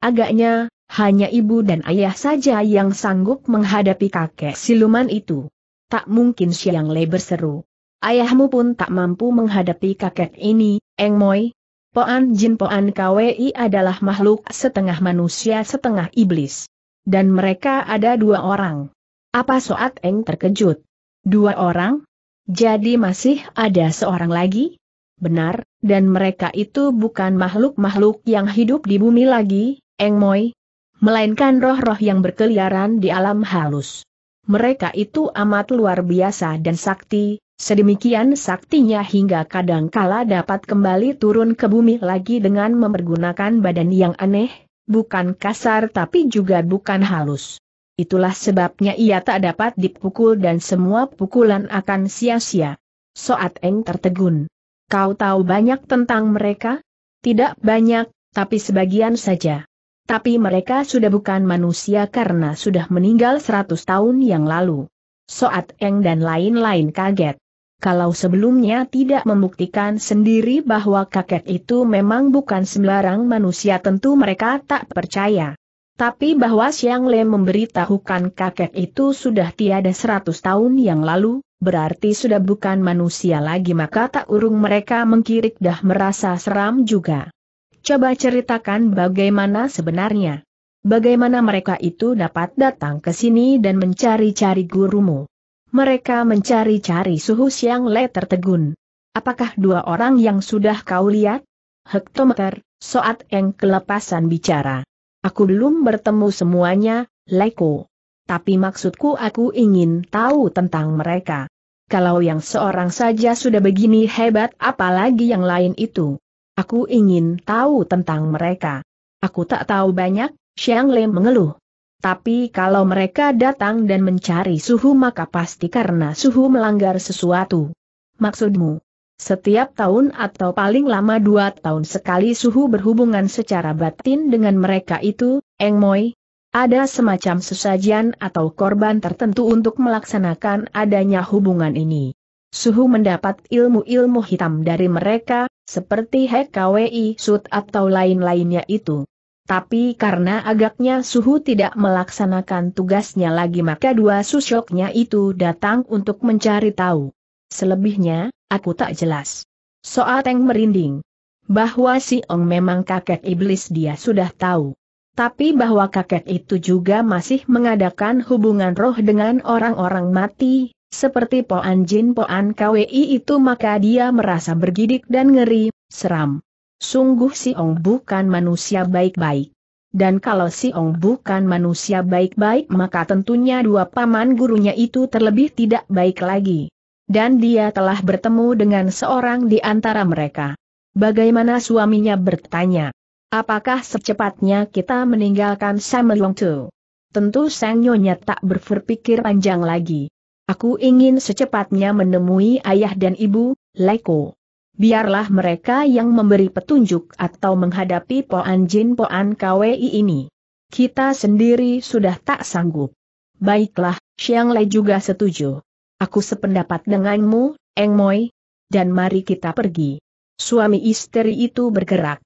Agaknya, hanya ibu dan ayah saja yang sanggup menghadapi kakek siluman itu. Tak mungkin Siang Le berseru. Ayahmu pun tak mampu menghadapi kakek ini, Eng Moi, Poan Jin Poan Kwi adalah makhluk setengah manusia setengah iblis. Dan mereka ada dua orang. Apa Soat Eng terkejut? Dua orang? Jadi masih ada seorang lagi? Benar, dan mereka itu bukan makhluk-makhluk yang hidup di bumi lagi, Eng Moi. Melainkan roh-roh yang berkeliaran di alam halus. Mereka itu amat luar biasa dan sakti, Sedemikian saktinya hingga kadangkala dapat kembali turun ke bumi lagi dengan mempergunakan badan yang aneh, bukan kasar tapi juga bukan halus. Itulah sebabnya ia tak dapat dipukul dan semua pukulan akan sia-sia. Soat Eng tertegun. Kau tahu banyak tentang mereka? Tidak banyak, tapi sebagian saja. Tapi mereka sudah bukan manusia karena sudah meninggal 100 tahun yang lalu. Soat Eng dan lain-lain kaget kalau sebelumnya tidak membuktikan sendiri bahwa kakek itu memang bukan sembarang manusia tentu mereka tak percaya. Tapi bahwa Siang Le memberitahukan kakek itu sudah tiada seratus tahun yang lalu, berarti sudah bukan manusia lagi maka tak urung mereka mengkirik dah merasa seram juga. Coba ceritakan bagaimana sebenarnya. Bagaimana mereka itu dapat datang ke sini dan mencari-cari gurumu mereka mencari-cari suhu siang le tertegun. Apakah dua orang yang sudah kau lihat? Hektometer, soat eng kelepasan bicara. Aku belum bertemu semuanya, Leko. Tapi maksudku aku ingin tahu tentang mereka. Kalau yang seorang saja sudah begini hebat apalagi yang lain itu. Aku ingin tahu tentang mereka. Aku tak tahu banyak, Xiang Le mengeluh. Tapi kalau mereka datang dan mencari suhu maka pasti karena suhu melanggar sesuatu. Maksudmu? Setiap tahun atau paling lama dua tahun sekali suhu berhubungan secara batin dengan mereka itu, Eng Moi. Ada semacam sesajian atau korban tertentu untuk melaksanakan adanya hubungan ini. Suhu mendapat ilmu-ilmu hitam dari mereka, seperti HKWI Sud atau lain-lainnya itu. Tapi karena agaknya suhu tidak melaksanakan tugasnya lagi maka dua susoknya itu datang untuk mencari tahu. Selebihnya, aku tak jelas. Soal Teng merinding. Bahwa si Ong memang kakek iblis dia sudah tahu. Tapi bahwa kakek itu juga masih mengadakan hubungan roh dengan orang-orang mati, seperti Poan Jin Poan Kwi itu maka dia merasa bergidik dan ngeri, seram. Sungguh si Ong bukan manusia baik-baik. Dan kalau si Ong bukan manusia baik-baik maka tentunya dua paman gurunya itu terlebih tidak baik lagi. Dan dia telah bertemu dengan seorang di antara mereka. Bagaimana suaminya bertanya, apakah secepatnya kita meninggalkan Samelong Tu? Tentu sang nyonya tak berpikir panjang lagi. Aku ingin secepatnya menemui ayah dan ibu, Leko biarlah mereka yang memberi petunjuk atau menghadapi Poan Jin Poan KWI ini. Kita sendiri sudah tak sanggup. Baiklah, Xiang Lei juga setuju. Aku sependapat denganmu, Eng Moi. Dan mari kita pergi. Suami istri itu bergerak.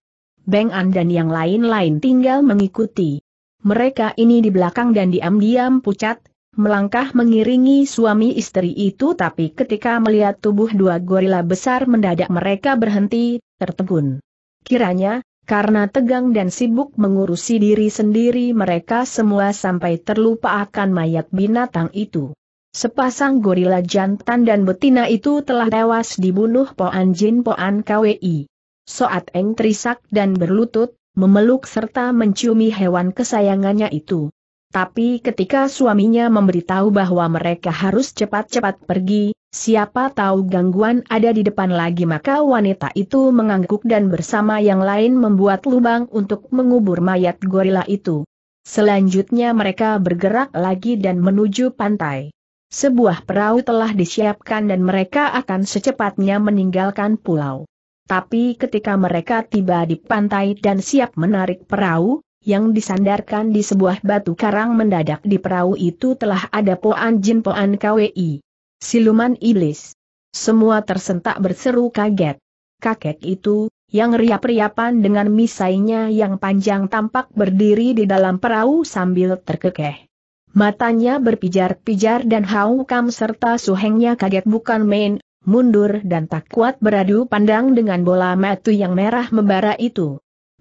Beng An dan yang lain-lain tinggal mengikuti. Mereka ini di belakang dan diam-diam pucat, melangkah mengiringi suami istri itu tapi ketika melihat tubuh dua gorila besar mendadak mereka berhenti, tertegun. Kiranya, karena tegang dan sibuk mengurusi diri sendiri mereka semua sampai terlupa akan mayat binatang itu. Sepasang gorila jantan dan betina itu telah tewas dibunuh Poan Jin Poan KWI. Soat Eng terisak dan berlutut, memeluk serta menciumi hewan kesayangannya itu. Tapi ketika suaminya memberitahu bahwa mereka harus cepat-cepat pergi, siapa tahu gangguan ada di depan lagi maka wanita itu mengangguk dan bersama yang lain membuat lubang untuk mengubur mayat gorila itu. Selanjutnya mereka bergerak lagi dan menuju pantai. Sebuah perahu telah disiapkan dan mereka akan secepatnya meninggalkan pulau. Tapi ketika mereka tiba di pantai dan siap menarik perahu, yang disandarkan di sebuah batu karang mendadak di perahu itu telah ada Poan Jin Poan KWI. Siluman Iblis. Semua tersentak berseru kaget. Kakek itu, yang riap-riapan dengan misainya yang panjang tampak berdiri di dalam perahu sambil terkekeh. Matanya berpijar-pijar dan haukam serta suhengnya kaget bukan main, mundur dan tak kuat beradu pandang dengan bola matu yang merah membara itu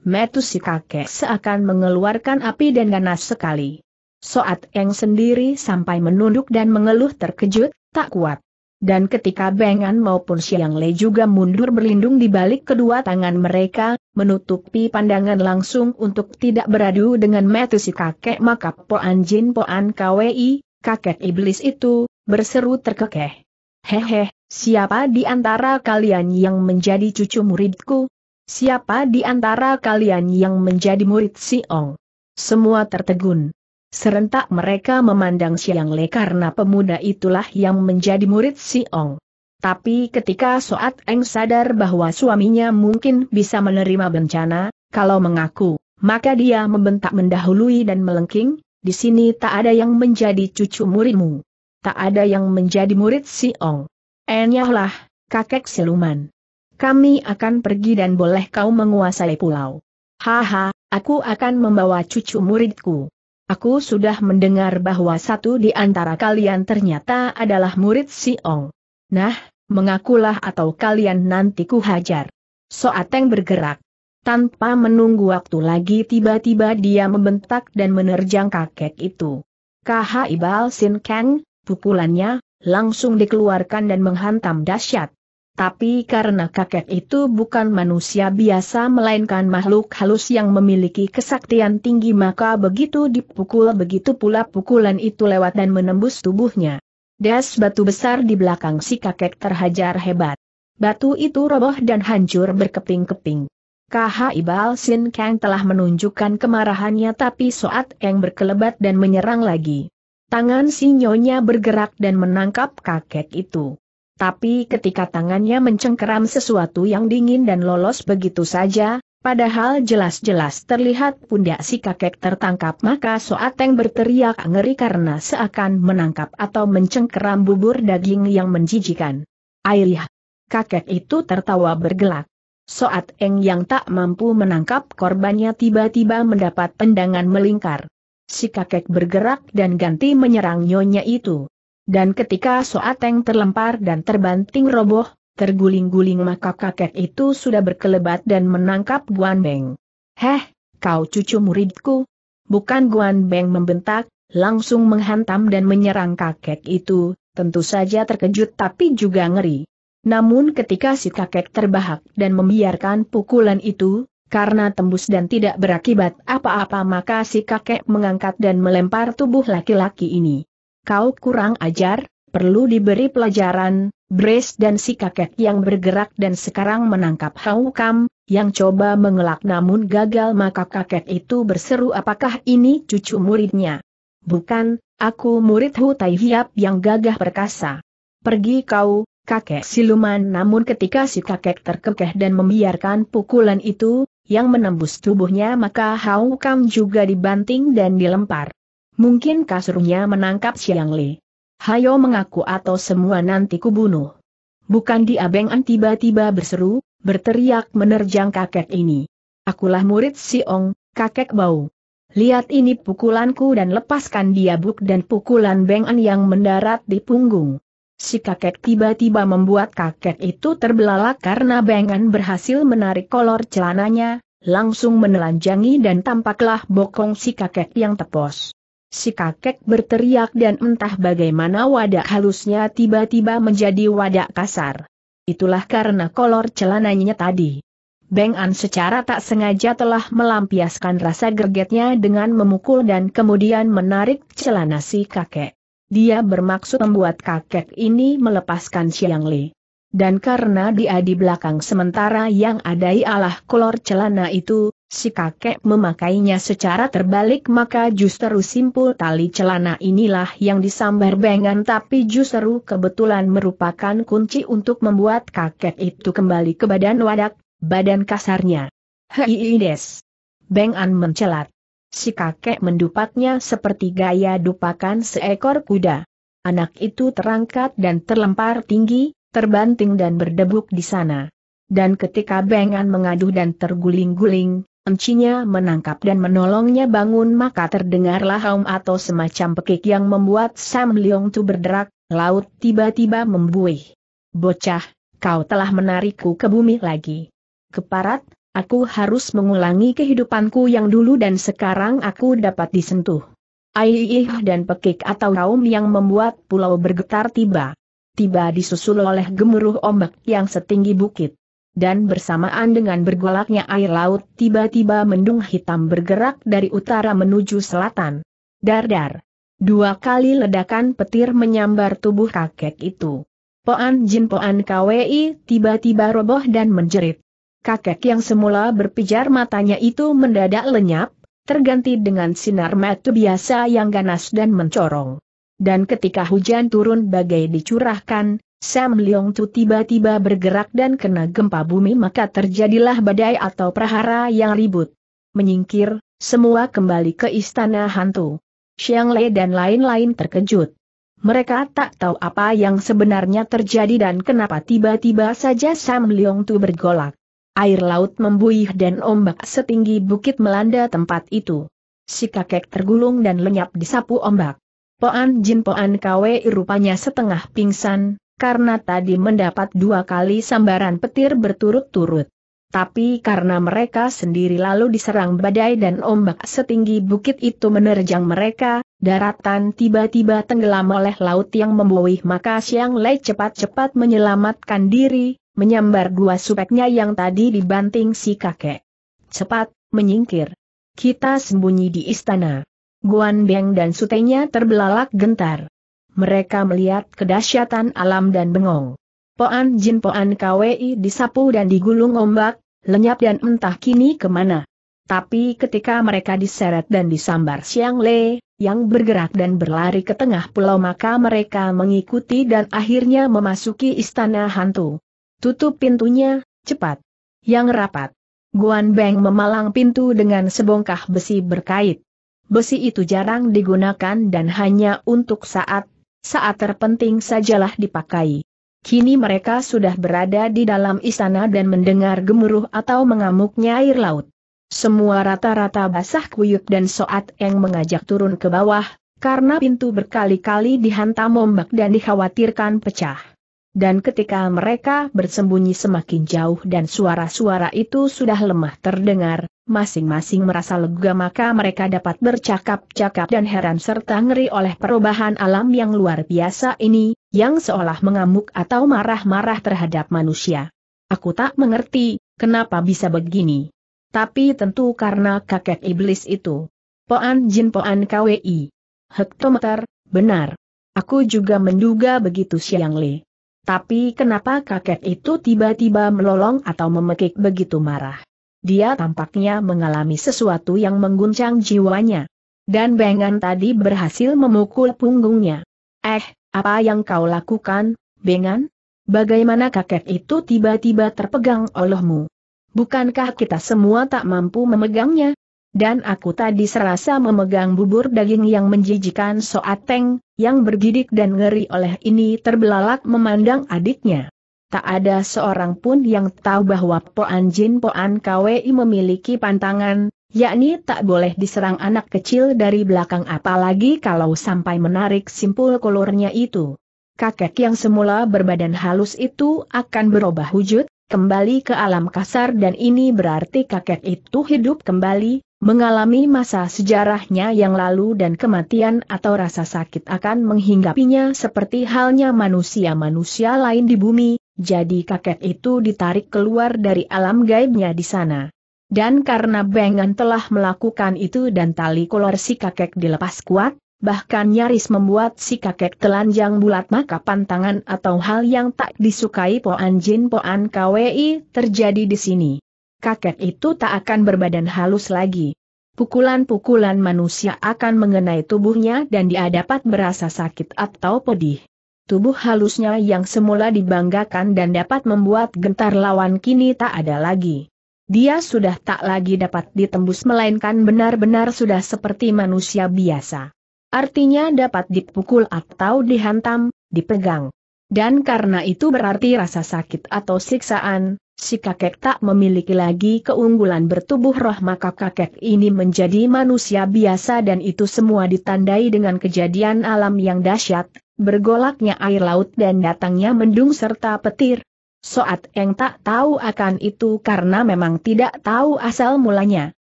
metu si kakek seakan mengeluarkan api dan ganas sekali. Soat Eng sendiri sampai menunduk dan mengeluh terkejut, tak kuat. Dan ketika Bengan maupun Siang Le juga mundur berlindung di balik kedua tangan mereka, menutupi pandangan langsung untuk tidak beradu dengan metu si kakek maka Poan Jin Poan Kwi, kakek iblis itu, berseru terkekeh. Hehe, siapa di antara kalian yang menjadi cucu muridku? Siapa di antara kalian yang menjadi murid si Ong? Semua tertegun. Serentak mereka memandang Siang Le karena pemuda itulah yang menjadi murid si Ong. Tapi ketika Soat Eng sadar bahwa suaminya mungkin bisa menerima bencana, kalau mengaku, maka dia membentak mendahului dan melengking, di sini tak ada yang menjadi cucu murimu, Tak ada yang menjadi murid si Ong. Enyahlah, kakek siluman. Kami akan pergi dan boleh kau menguasai pulau. Haha, aku akan membawa cucu muridku. Aku sudah mendengar bahwa satu di antara kalian ternyata adalah murid Si Ong. Nah, mengakulah atau kalian nanti kuhajar. Soateng bergerak. Tanpa menunggu waktu lagi tiba-tiba dia membentak dan menerjang kakek itu. Kaha Ibal Sin Kang, pukulannya, langsung dikeluarkan dan menghantam dahsyat. Tapi karena kakek itu bukan manusia biasa melainkan makhluk halus yang memiliki kesaktian tinggi maka begitu dipukul begitu pula pukulan itu lewat dan menembus tubuhnya. Das batu besar di belakang si kakek terhajar hebat. Batu itu roboh dan hancur berkeping-keping. KH Ibal Sin Kang telah menunjukkan kemarahannya tapi Soat Eng berkelebat dan menyerang lagi. Tangan si nyonya bergerak dan menangkap kakek itu tapi ketika tangannya mencengkeram sesuatu yang dingin dan lolos begitu saja, padahal jelas-jelas terlihat pundak si kakek tertangkap maka Soateng berteriak ngeri karena seakan menangkap atau mencengkeram bubur daging yang menjijikan. Airih! Kakek itu tertawa bergelak. Soat Eng yang tak mampu menangkap korbannya tiba-tiba mendapat tendangan melingkar. Si kakek bergerak dan ganti menyerang nyonya itu. Dan ketika Soateng terlempar dan terbanting roboh, terguling-guling maka kakek itu sudah berkelebat dan menangkap Guan Beng. Heh, kau cucu muridku? Bukan Guan Beng membentak, langsung menghantam dan menyerang kakek itu, tentu saja terkejut tapi juga ngeri. Namun ketika si kakek terbahak dan membiarkan pukulan itu, karena tembus dan tidak berakibat apa-apa maka si kakek mengangkat dan melempar tubuh laki-laki ini kau kurang ajar, perlu diberi pelajaran, Brace dan si kakek yang bergerak dan sekarang menangkap Hau Kam, yang coba mengelak namun gagal maka kakek itu berseru apakah ini cucu muridnya. Bukan, aku murid Hu Tai Hiap yang gagah perkasa. Pergi kau, kakek siluman namun ketika si kakek terkekeh dan membiarkan pukulan itu, yang menembus tubuhnya maka Hau Kam juga dibanting dan dilempar. Mungkin kasurnya menangkap Siang Li. Hayo mengaku atau semua nanti kubunuh. Bukan di Abengan tiba-tiba berseru, berteriak menerjang kakek ini. Akulah murid Siong, kakek bau. Lihat ini pukulanku dan lepaskan dia buk dan pukulan Bengan yang mendarat di punggung. Si kakek tiba-tiba membuat kakek itu terbelalak karena Bengan berhasil menarik kolor celananya, langsung menelanjangi dan tampaklah bokong si kakek yang tepos. Si kakek berteriak dan entah bagaimana wadah halusnya tiba-tiba menjadi wadah kasar. Itulah karena kolor celananya tadi. Beng An secara tak sengaja telah melampiaskan rasa gergetnya dengan memukul dan kemudian menarik celana si kakek. Dia bermaksud membuat kakek ini melepaskan Siang Li. Dan karena dia di belakang sementara yang ada alah kolor celana itu, si kakek memakainya secara terbalik maka justru simpul tali celana inilah yang disambar bengan tapi justru kebetulan merupakan kunci untuk membuat kakek itu kembali ke badan wadak, badan kasarnya. Hei des. Bengan mencelat. Si kakek mendupatnya seperti gaya dupakan seekor kuda. Anak itu terangkat dan terlempar tinggi, terbanting dan berdebuk di sana. Dan ketika Bengan mengaduh dan terguling-guling, Encinya menangkap dan menolongnya bangun maka terdengarlah haum atau semacam pekik yang membuat Sam Leong Tu berderak, laut tiba-tiba membuih. Bocah, kau telah menarikku ke bumi lagi. Keparat, aku harus mengulangi kehidupanku yang dulu dan sekarang aku dapat disentuh. Aiih dan pekik atau kaum yang membuat pulau bergetar tiba. Tiba disusul oleh gemuruh ombak yang setinggi bukit dan bersamaan dengan bergolaknya air laut tiba-tiba mendung hitam bergerak dari utara menuju selatan. Dardar. Dua kali ledakan petir menyambar tubuh kakek itu. Poan Jin Poan KWI tiba-tiba roboh dan menjerit. Kakek yang semula berpijar matanya itu mendadak lenyap, terganti dengan sinar mata biasa yang ganas dan mencorong. Dan ketika hujan turun bagai dicurahkan, Sam Leong Tu tiba-tiba bergerak dan kena gempa bumi maka terjadilah badai atau prahara yang ribut. Menyingkir, semua kembali ke istana hantu. Xiang Lei dan lain-lain terkejut. Mereka tak tahu apa yang sebenarnya terjadi dan kenapa tiba-tiba saja Sam Leong Tu bergolak. Air laut membuih dan ombak setinggi bukit melanda tempat itu. Si kakek tergulung dan lenyap disapu ombak. Poan Jin Poan Kwe rupanya setengah pingsan, karena tadi mendapat dua kali sambaran petir berturut-turut. Tapi karena mereka sendiri lalu diserang badai dan ombak setinggi bukit itu menerjang mereka, daratan tiba-tiba tenggelam oleh laut yang membuih maka Siang Lei cepat-cepat menyelamatkan diri, menyambar dua supeknya yang tadi dibanting si kakek. Cepat, menyingkir. Kita sembunyi di istana. Guan Beng dan sutenya terbelalak gentar mereka melihat kedahsyatan alam dan bengong. Poan Jin Poan KWI disapu dan digulung ombak, lenyap dan entah kini kemana. Tapi ketika mereka diseret dan disambar Siang Le, yang bergerak dan berlari ke tengah pulau maka mereka mengikuti dan akhirnya memasuki istana hantu. Tutup pintunya, cepat. Yang rapat. Guan Beng memalang pintu dengan sebongkah besi berkait. Besi itu jarang digunakan dan hanya untuk saat saat terpenting sajalah dipakai. Kini mereka sudah berada di dalam istana dan mendengar gemuruh atau mengamuknya air laut. Semua rata-rata basah kuyup dan soat yang mengajak turun ke bawah, karena pintu berkali-kali dihantam ombak dan dikhawatirkan pecah dan ketika mereka bersembunyi semakin jauh dan suara-suara itu sudah lemah terdengar, masing-masing merasa lega maka mereka dapat bercakap-cakap dan heran serta ngeri oleh perubahan alam yang luar biasa ini, yang seolah mengamuk atau marah-marah terhadap manusia. Aku tak mengerti, kenapa bisa begini. Tapi tentu karena kakek iblis itu. Poan Jin Poan KWI. Hektometer, benar. Aku juga menduga begitu Siang Lee. Tapi kenapa kakek itu tiba-tiba melolong atau memekik begitu marah? Dia tampaknya mengalami sesuatu yang mengguncang jiwanya. Dan Bengan tadi berhasil memukul punggungnya. Eh, apa yang kau lakukan, Bengan? Bagaimana kakek itu tiba-tiba terpegang olehmu? Bukankah kita semua tak mampu memegangnya? Dan aku tadi serasa memegang bubur daging yang menjijikan Soateng, yang bergidik dan ngeri oleh ini terbelalak memandang adiknya. Tak ada seorang pun yang tahu bahwa Poan Jin Poan KWI memiliki pantangan, yakni tak boleh diserang anak kecil dari belakang apalagi kalau sampai menarik simpul kolornya itu. Kakek yang semula berbadan halus itu akan berubah wujud, kembali ke alam kasar dan ini berarti kakek itu hidup kembali, Mengalami masa sejarahnya yang lalu dan kematian atau rasa sakit akan menghinggapinya seperti halnya manusia-manusia lain di bumi, jadi kakek itu ditarik keluar dari alam gaibnya di sana. Dan karena Bengan telah melakukan itu dan tali kolor si kakek dilepas kuat, bahkan nyaris membuat si kakek telanjang bulat maka pantangan atau hal yang tak disukai Poan Jin Poan KWI terjadi di sini kakek itu tak akan berbadan halus lagi. Pukulan-pukulan manusia akan mengenai tubuhnya dan dia dapat merasa sakit atau pedih. Tubuh halusnya yang semula dibanggakan dan dapat membuat gentar lawan kini tak ada lagi. Dia sudah tak lagi dapat ditembus melainkan benar-benar sudah seperti manusia biasa. Artinya dapat dipukul atau dihantam, dipegang. Dan karena itu berarti rasa sakit atau siksaan, Si kakek tak memiliki lagi keunggulan bertubuh roh maka kakek ini menjadi manusia biasa dan itu semua ditandai dengan kejadian alam yang dahsyat, bergolaknya air laut dan datangnya mendung serta petir. Soat Eng tak tahu akan itu karena memang tidak tahu asal mulanya.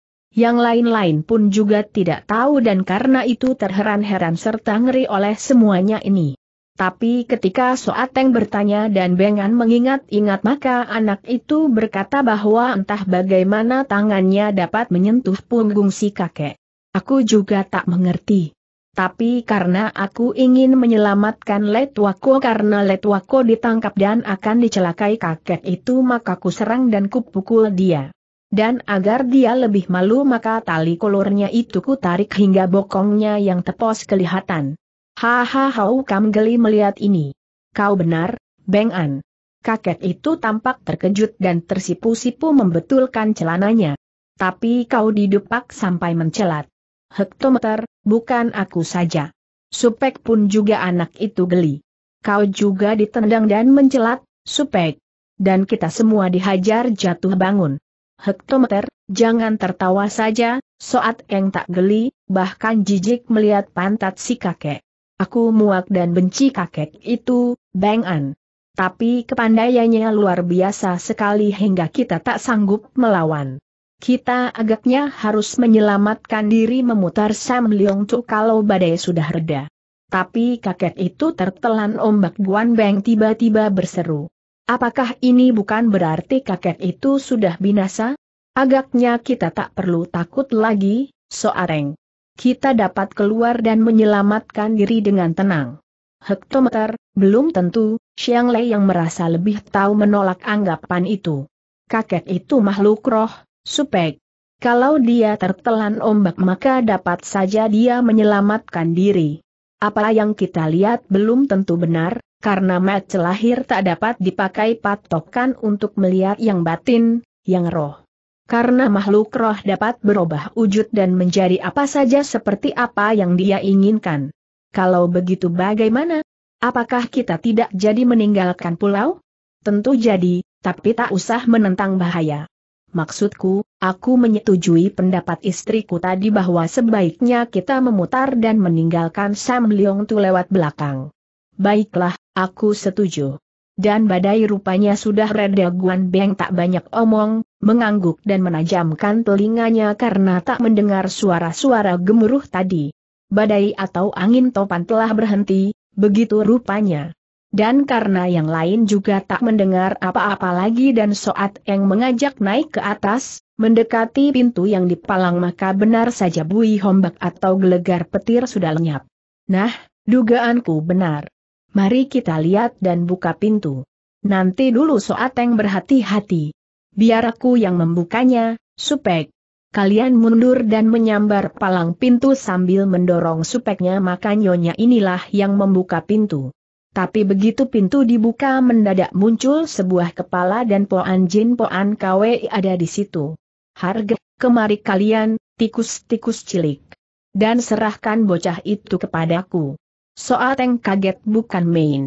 Yang lain-lain pun juga tidak tahu dan karena itu terheran-heran serta ngeri oleh semuanya ini. Tapi ketika Soateng bertanya dan Bengan mengingat-ingat maka anak itu berkata bahwa entah bagaimana tangannya dapat menyentuh punggung si kakek. Aku juga tak mengerti. Tapi karena aku ingin menyelamatkan Letwako karena Letwako ditangkap dan akan dicelakai kakek itu maka ku serang dan kupukul dia. Dan agar dia lebih malu maka tali kolornya itu ku tarik hingga bokongnya yang tepos kelihatan. Hahaha kam geli melihat ini. Kau benar, Beng An. Kakek itu tampak terkejut dan tersipu-sipu membetulkan celananya. Tapi kau didupak sampai mencelat. Hektometer, bukan aku saja. Supek pun juga anak itu geli. Kau juga ditendang dan mencelat, Supek. Dan kita semua dihajar jatuh bangun. Hektometer, jangan tertawa saja, Soat Eng tak geli, bahkan jijik melihat pantat si kakek. Aku muak dan benci kakek itu, Bang An. Tapi kepandaiannya luar biasa sekali hingga kita tak sanggup melawan. Kita agaknya harus menyelamatkan diri memutar Sam Leong tu kalau badai sudah reda. Tapi kakek itu tertelan ombak Guan Beng tiba-tiba berseru. Apakah ini bukan berarti kakek itu sudah binasa? Agaknya kita tak perlu takut lagi, Soareng kita dapat keluar dan menyelamatkan diri dengan tenang. Hektometer, belum tentu, Xiang Lei yang merasa lebih tahu menolak anggapan itu. Kakek itu makhluk roh, supek. Kalau dia tertelan ombak maka dapat saja dia menyelamatkan diri. Apa yang kita lihat belum tentu benar, karena mat lahir tak dapat dipakai patokan untuk melihat yang batin, yang roh. Karena makhluk roh dapat berubah wujud dan menjadi apa saja seperti apa yang dia inginkan. Kalau begitu bagaimana? Apakah kita tidak jadi meninggalkan pulau? Tentu jadi, tapi tak usah menentang bahaya. Maksudku, aku menyetujui pendapat istriku tadi bahwa sebaiknya kita memutar dan meninggalkan Sam Leong Tu lewat belakang. Baiklah, aku setuju. Dan badai rupanya sudah reda Guan Beng tak banyak omong, mengangguk dan menajamkan telinganya karena tak mendengar suara-suara gemuruh tadi. Badai atau angin topan telah berhenti, begitu rupanya. Dan karena yang lain juga tak mendengar apa-apa lagi dan Soat yang mengajak naik ke atas, mendekati pintu yang dipalang maka benar saja bui hombak atau gelegar petir sudah lenyap. Nah, dugaanku benar. Mari kita lihat dan buka pintu. Nanti dulu Soateng berhati-hati. Biar aku yang membukanya, supek. Kalian mundur dan menyambar palang pintu sambil mendorong supeknya maka nyonya inilah yang membuka pintu. Tapi begitu pintu dibuka mendadak muncul sebuah kepala dan poan jin poan KW ada di situ. Harga, kemari kalian, tikus-tikus cilik. Dan serahkan bocah itu kepadaku. Soal Teng kaget bukan main.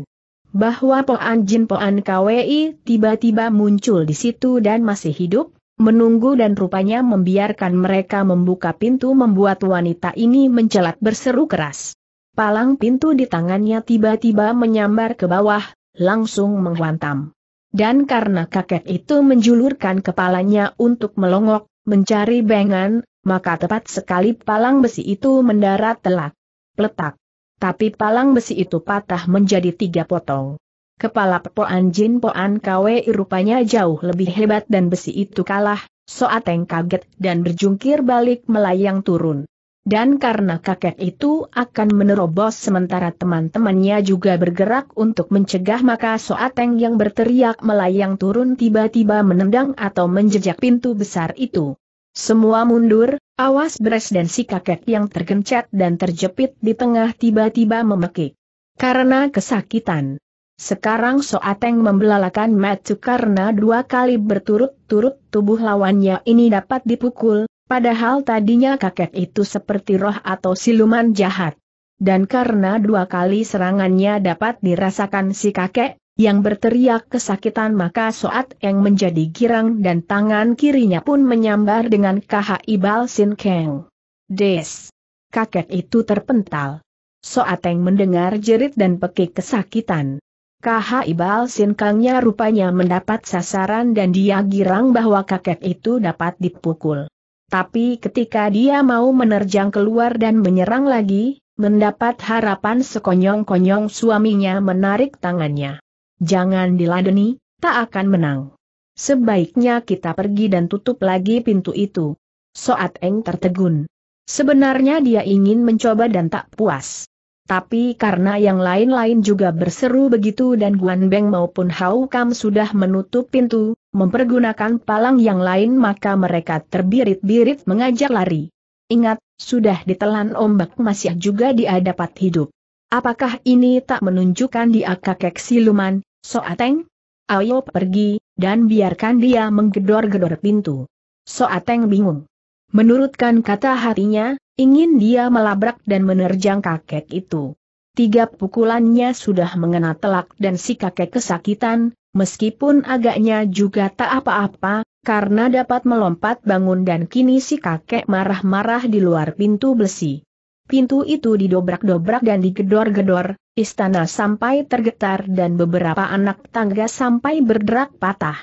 Bahwa Poan Jin Poan KWI tiba-tiba muncul di situ dan masih hidup, menunggu dan rupanya membiarkan mereka membuka pintu membuat wanita ini mencelat berseru keras. Palang pintu di tangannya tiba-tiba menyambar ke bawah, langsung menghantam. Dan karena kakek itu menjulurkan kepalanya untuk melongok, mencari bengan, maka tepat sekali palang besi itu mendarat telak. letak. Tapi palang besi itu patah menjadi tiga potong. Kepala Poan Jin Poan Kwe rupanya jauh lebih hebat dan besi itu kalah, Soateng kaget dan berjungkir balik melayang turun. Dan karena kakek itu akan menerobos sementara teman-temannya juga bergerak untuk mencegah maka Soateng yang berteriak melayang turun tiba-tiba menendang atau menjejak pintu besar itu. Semua mundur, awas beres dan si kakek yang tergencet dan terjepit di tengah tiba-tiba memekik. Karena kesakitan. Sekarang Soateng membelalakan Matsu karena dua kali berturut-turut tubuh lawannya ini dapat dipukul, padahal tadinya kakek itu seperti roh atau siluman jahat. Dan karena dua kali serangannya dapat dirasakan si kakek, yang berteriak kesakitan maka Soat Eng menjadi girang dan tangan kirinya pun menyambar dengan KH ibal Sin Keng. Des! Kakek itu terpental. Soat Eng mendengar jerit dan pekik kesakitan. KH ibal Sin Kengnya rupanya mendapat sasaran dan dia girang bahwa kakek itu dapat dipukul. Tapi ketika dia mau menerjang keluar dan menyerang lagi, mendapat harapan sekonyong-konyong suaminya menarik tangannya. Jangan diladeni, tak akan menang. Sebaiknya kita pergi dan tutup lagi pintu itu. Soat Eng tertegun. Sebenarnya dia ingin mencoba dan tak puas. Tapi karena yang lain-lain juga berseru begitu dan Guan Beng maupun Hau Kam sudah menutup pintu, mempergunakan palang yang lain maka mereka terbirit-birit mengajak lari. Ingat, sudah ditelan ombak masih juga dia dapat hidup. Apakah ini tak menunjukkan dia kakek siluman, Soateng? Ayo pergi, dan biarkan dia menggedor-gedor pintu. Soateng bingung. Menurutkan kata hatinya, ingin dia melabrak dan menerjang kakek itu. Tiga pukulannya sudah mengena telak dan si kakek kesakitan, meskipun agaknya juga tak apa-apa, karena dapat melompat bangun dan kini si kakek marah-marah di luar pintu besi. Pintu itu didobrak-dobrak dan digedor-gedor, Istana sampai tergetar dan beberapa anak tangga sampai berderak patah.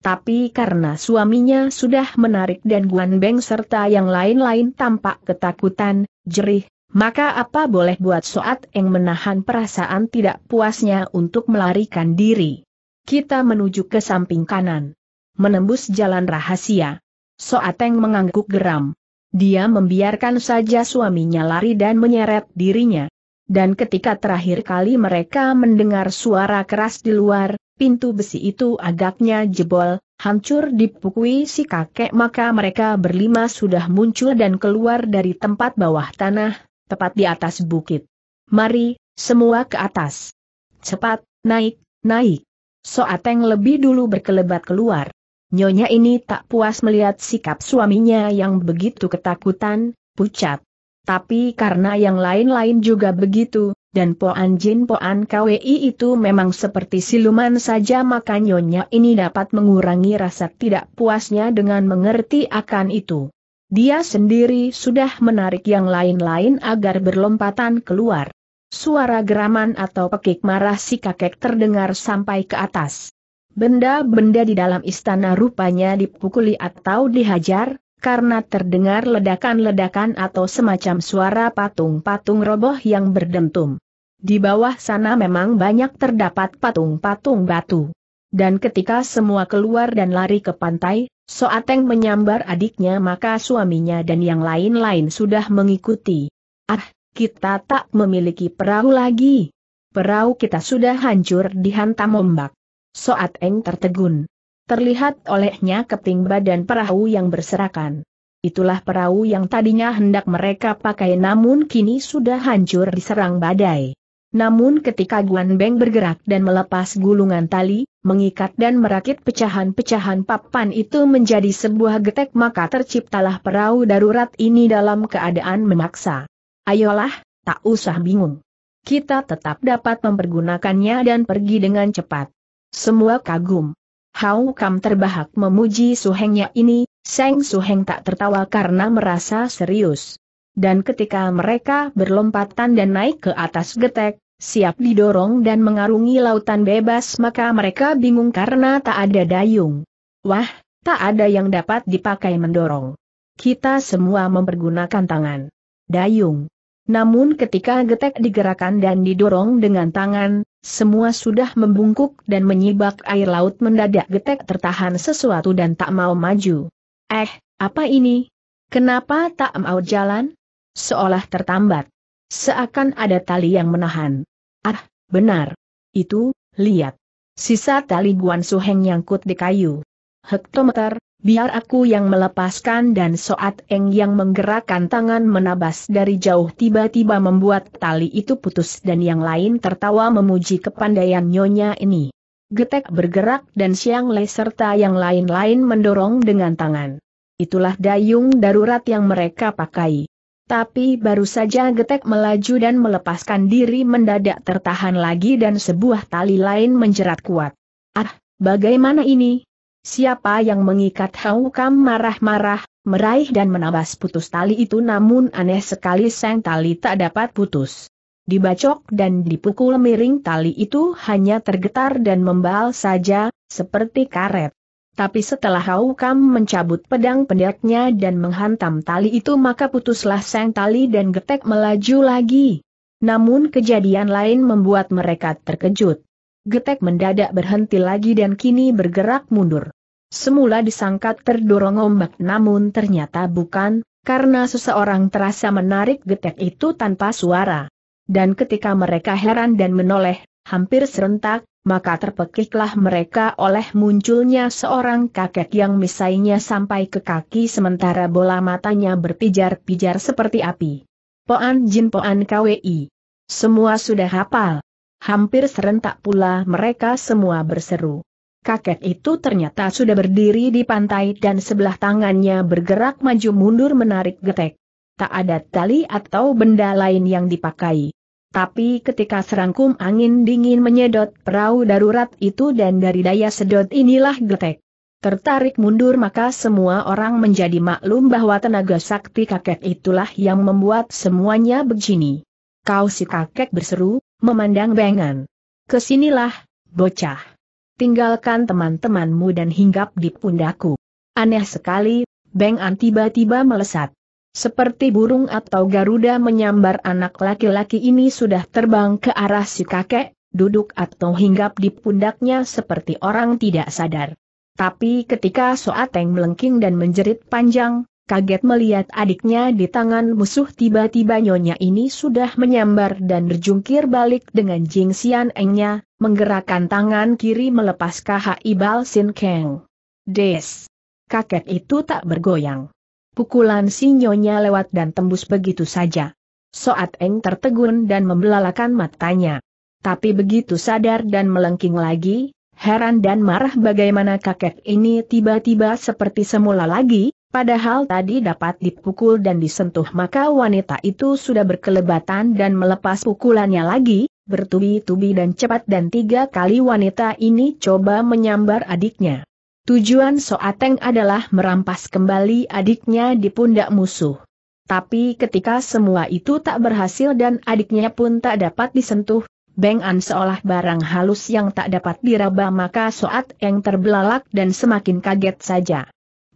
Tapi karena suaminya sudah menarik dan Guan Beng serta yang lain-lain tampak ketakutan, jerih, maka apa boleh buat Soat Eng menahan perasaan tidak puasnya untuk melarikan diri. Kita menuju ke samping kanan. Menembus jalan rahasia. Soat Eng mengangguk geram. Dia membiarkan saja suaminya lari dan menyeret dirinya dan ketika terakhir kali mereka mendengar suara keras di luar, pintu besi itu agaknya jebol, hancur dipukui si kakek maka mereka berlima sudah muncul dan keluar dari tempat bawah tanah, tepat di atas bukit. Mari, semua ke atas. Cepat, naik, naik. Soateng lebih dulu berkelebat keluar. Nyonya ini tak puas melihat sikap suaminya yang begitu ketakutan, pucat tapi karena yang lain-lain juga begitu, dan Poan Jin Poan KWI itu memang seperti siluman saja maka nyonya ini dapat mengurangi rasa tidak puasnya dengan mengerti akan itu. Dia sendiri sudah menarik yang lain-lain agar berlompatan keluar. Suara geraman atau pekik marah si kakek terdengar sampai ke atas. Benda-benda di dalam istana rupanya dipukuli atau dihajar, karena terdengar ledakan-ledakan atau semacam suara patung-patung roboh yang berdentum. Di bawah sana memang banyak terdapat patung-patung batu. Dan ketika semua keluar dan lari ke pantai, Soateng menyambar adiknya maka suaminya dan yang lain-lain sudah mengikuti. Ah, kita tak memiliki perahu lagi. Perahu kita sudah hancur dihantam ombak. Soateng tertegun. Terlihat olehnya keping badan perahu yang berserakan. Itulah perahu yang tadinya hendak mereka pakai namun kini sudah hancur diserang badai. Namun ketika Guan Beng bergerak dan melepas gulungan tali, mengikat dan merakit pecahan-pecahan papan itu menjadi sebuah getek maka terciptalah perahu darurat ini dalam keadaan memaksa. Ayolah, tak usah bingung. Kita tetap dapat mempergunakannya dan pergi dengan cepat. Semua kagum. Hau Kam terbahak memuji suhengnya ini, Seng Suheng tak tertawa karena merasa serius. Dan ketika mereka berlompatan dan naik ke atas getek, siap didorong dan mengarungi lautan bebas maka mereka bingung karena tak ada dayung. Wah, tak ada yang dapat dipakai mendorong. Kita semua mempergunakan tangan. Dayung. Namun ketika getek digerakkan dan didorong dengan tangan, semua sudah membungkuk dan menyibak air laut mendadak getek tertahan sesuatu dan tak mau maju. Eh, apa ini? Kenapa tak mau jalan? Seolah tertambat. Seakan ada tali yang menahan. Ah, benar. Itu, lihat. Sisa tali Guan Suheng nyangkut di kayu. Hektometer, biar aku yang melepaskan dan Soat Eng yang menggerakkan tangan menabas dari jauh tiba-tiba membuat tali itu putus dan yang lain tertawa memuji kepandaian nyonya ini. Getek bergerak dan Siang Le serta yang lain-lain mendorong dengan tangan. Itulah dayung darurat yang mereka pakai. Tapi baru saja getek melaju dan melepaskan diri mendadak tertahan lagi dan sebuah tali lain menjerat kuat. Ah, bagaimana ini? Siapa yang mengikat Hau marah-marah, meraih dan menabas putus tali itu namun aneh sekali sang tali tak dapat putus. Dibacok dan dipukul miring tali itu hanya tergetar dan membal saja, seperti karet. Tapi setelah Hau mencabut pedang pendeknya dan menghantam tali itu maka putuslah sang tali dan getek melaju lagi. Namun kejadian lain membuat mereka terkejut. Getek mendadak berhenti lagi dan kini bergerak mundur. Semula disangka terdorong ombak namun ternyata bukan, karena seseorang terasa menarik getek itu tanpa suara. Dan ketika mereka heran dan menoleh, hampir serentak, maka terpekiklah mereka oleh munculnya seorang kakek yang misainya sampai ke kaki sementara bola matanya berpijar-pijar seperti api. Poan Jin Poan KWI. Semua sudah hafal. Hampir serentak pula mereka semua berseru kakek itu ternyata sudah berdiri di pantai dan sebelah tangannya bergerak maju mundur menarik getek. Tak ada tali atau benda lain yang dipakai. Tapi ketika serangkum angin dingin menyedot perahu darurat itu dan dari daya sedot inilah getek. Tertarik mundur maka semua orang menjadi maklum bahwa tenaga sakti kakek itulah yang membuat semuanya begini. Kau si kakek berseru, memandang bengan. Kesinilah, bocah tinggalkan teman-temanmu dan hinggap di pundaku. Aneh sekali, Beng An tiba-tiba melesat. Seperti burung atau garuda menyambar anak laki-laki ini sudah terbang ke arah si kakek, duduk atau hinggap di pundaknya seperti orang tidak sadar. Tapi ketika Soateng melengking dan menjerit panjang, kaget melihat adiknya di tangan musuh tiba-tiba nyonya ini sudah menyambar dan berjungkir balik dengan jingsian engnya, menggerakkan tangan kiri melepas kaha ibal Sin keng. Des. Kakek itu tak bergoyang. Pukulan sinyonya lewat dan tembus begitu saja. Soat Eng tertegun dan membelalakan matanya. Tapi begitu sadar dan melengking lagi, heran dan marah bagaimana kakek ini tiba-tiba seperti semula lagi, Padahal tadi dapat dipukul dan disentuh maka wanita itu sudah berkelebatan dan melepas pukulannya lagi, bertubi-tubi dan cepat dan tiga kali wanita ini coba menyambar adiknya. Tujuan Soateng adalah merampas kembali adiknya di pundak musuh. Tapi ketika semua itu tak berhasil dan adiknya pun tak dapat disentuh, Beng An seolah barang halus yang tak dapat diraba maka Soat Eng terbelalak dan semakin kaget saja.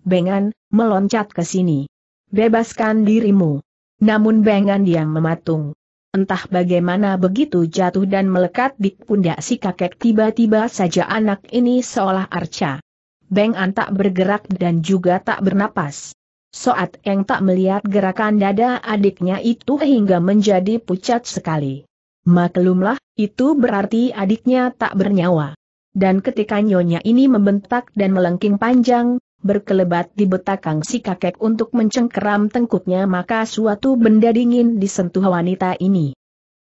Beng An, meloncat ke sini. Bebaskan dirimu. Namun Beng An diam mematung. Entah bagaimana begitu jatuh dan melekat di pundak si kakek tiba-tiba saja anak ini seolah arca. Beng An tak bergerak dan juga tak bernapas. Soat Eng tak melihat gerakan dada adiknya itu hingga menjadi pucat sekali. Maklumlah, itu berarti adiknya tak bernyawa. Dan ketika nyonya ini membentak dan melengking panjang, berkelebat di betakang si kakek untuk mencengkeram tengkuknya maka suatu benda dingin disentuh wanita ini.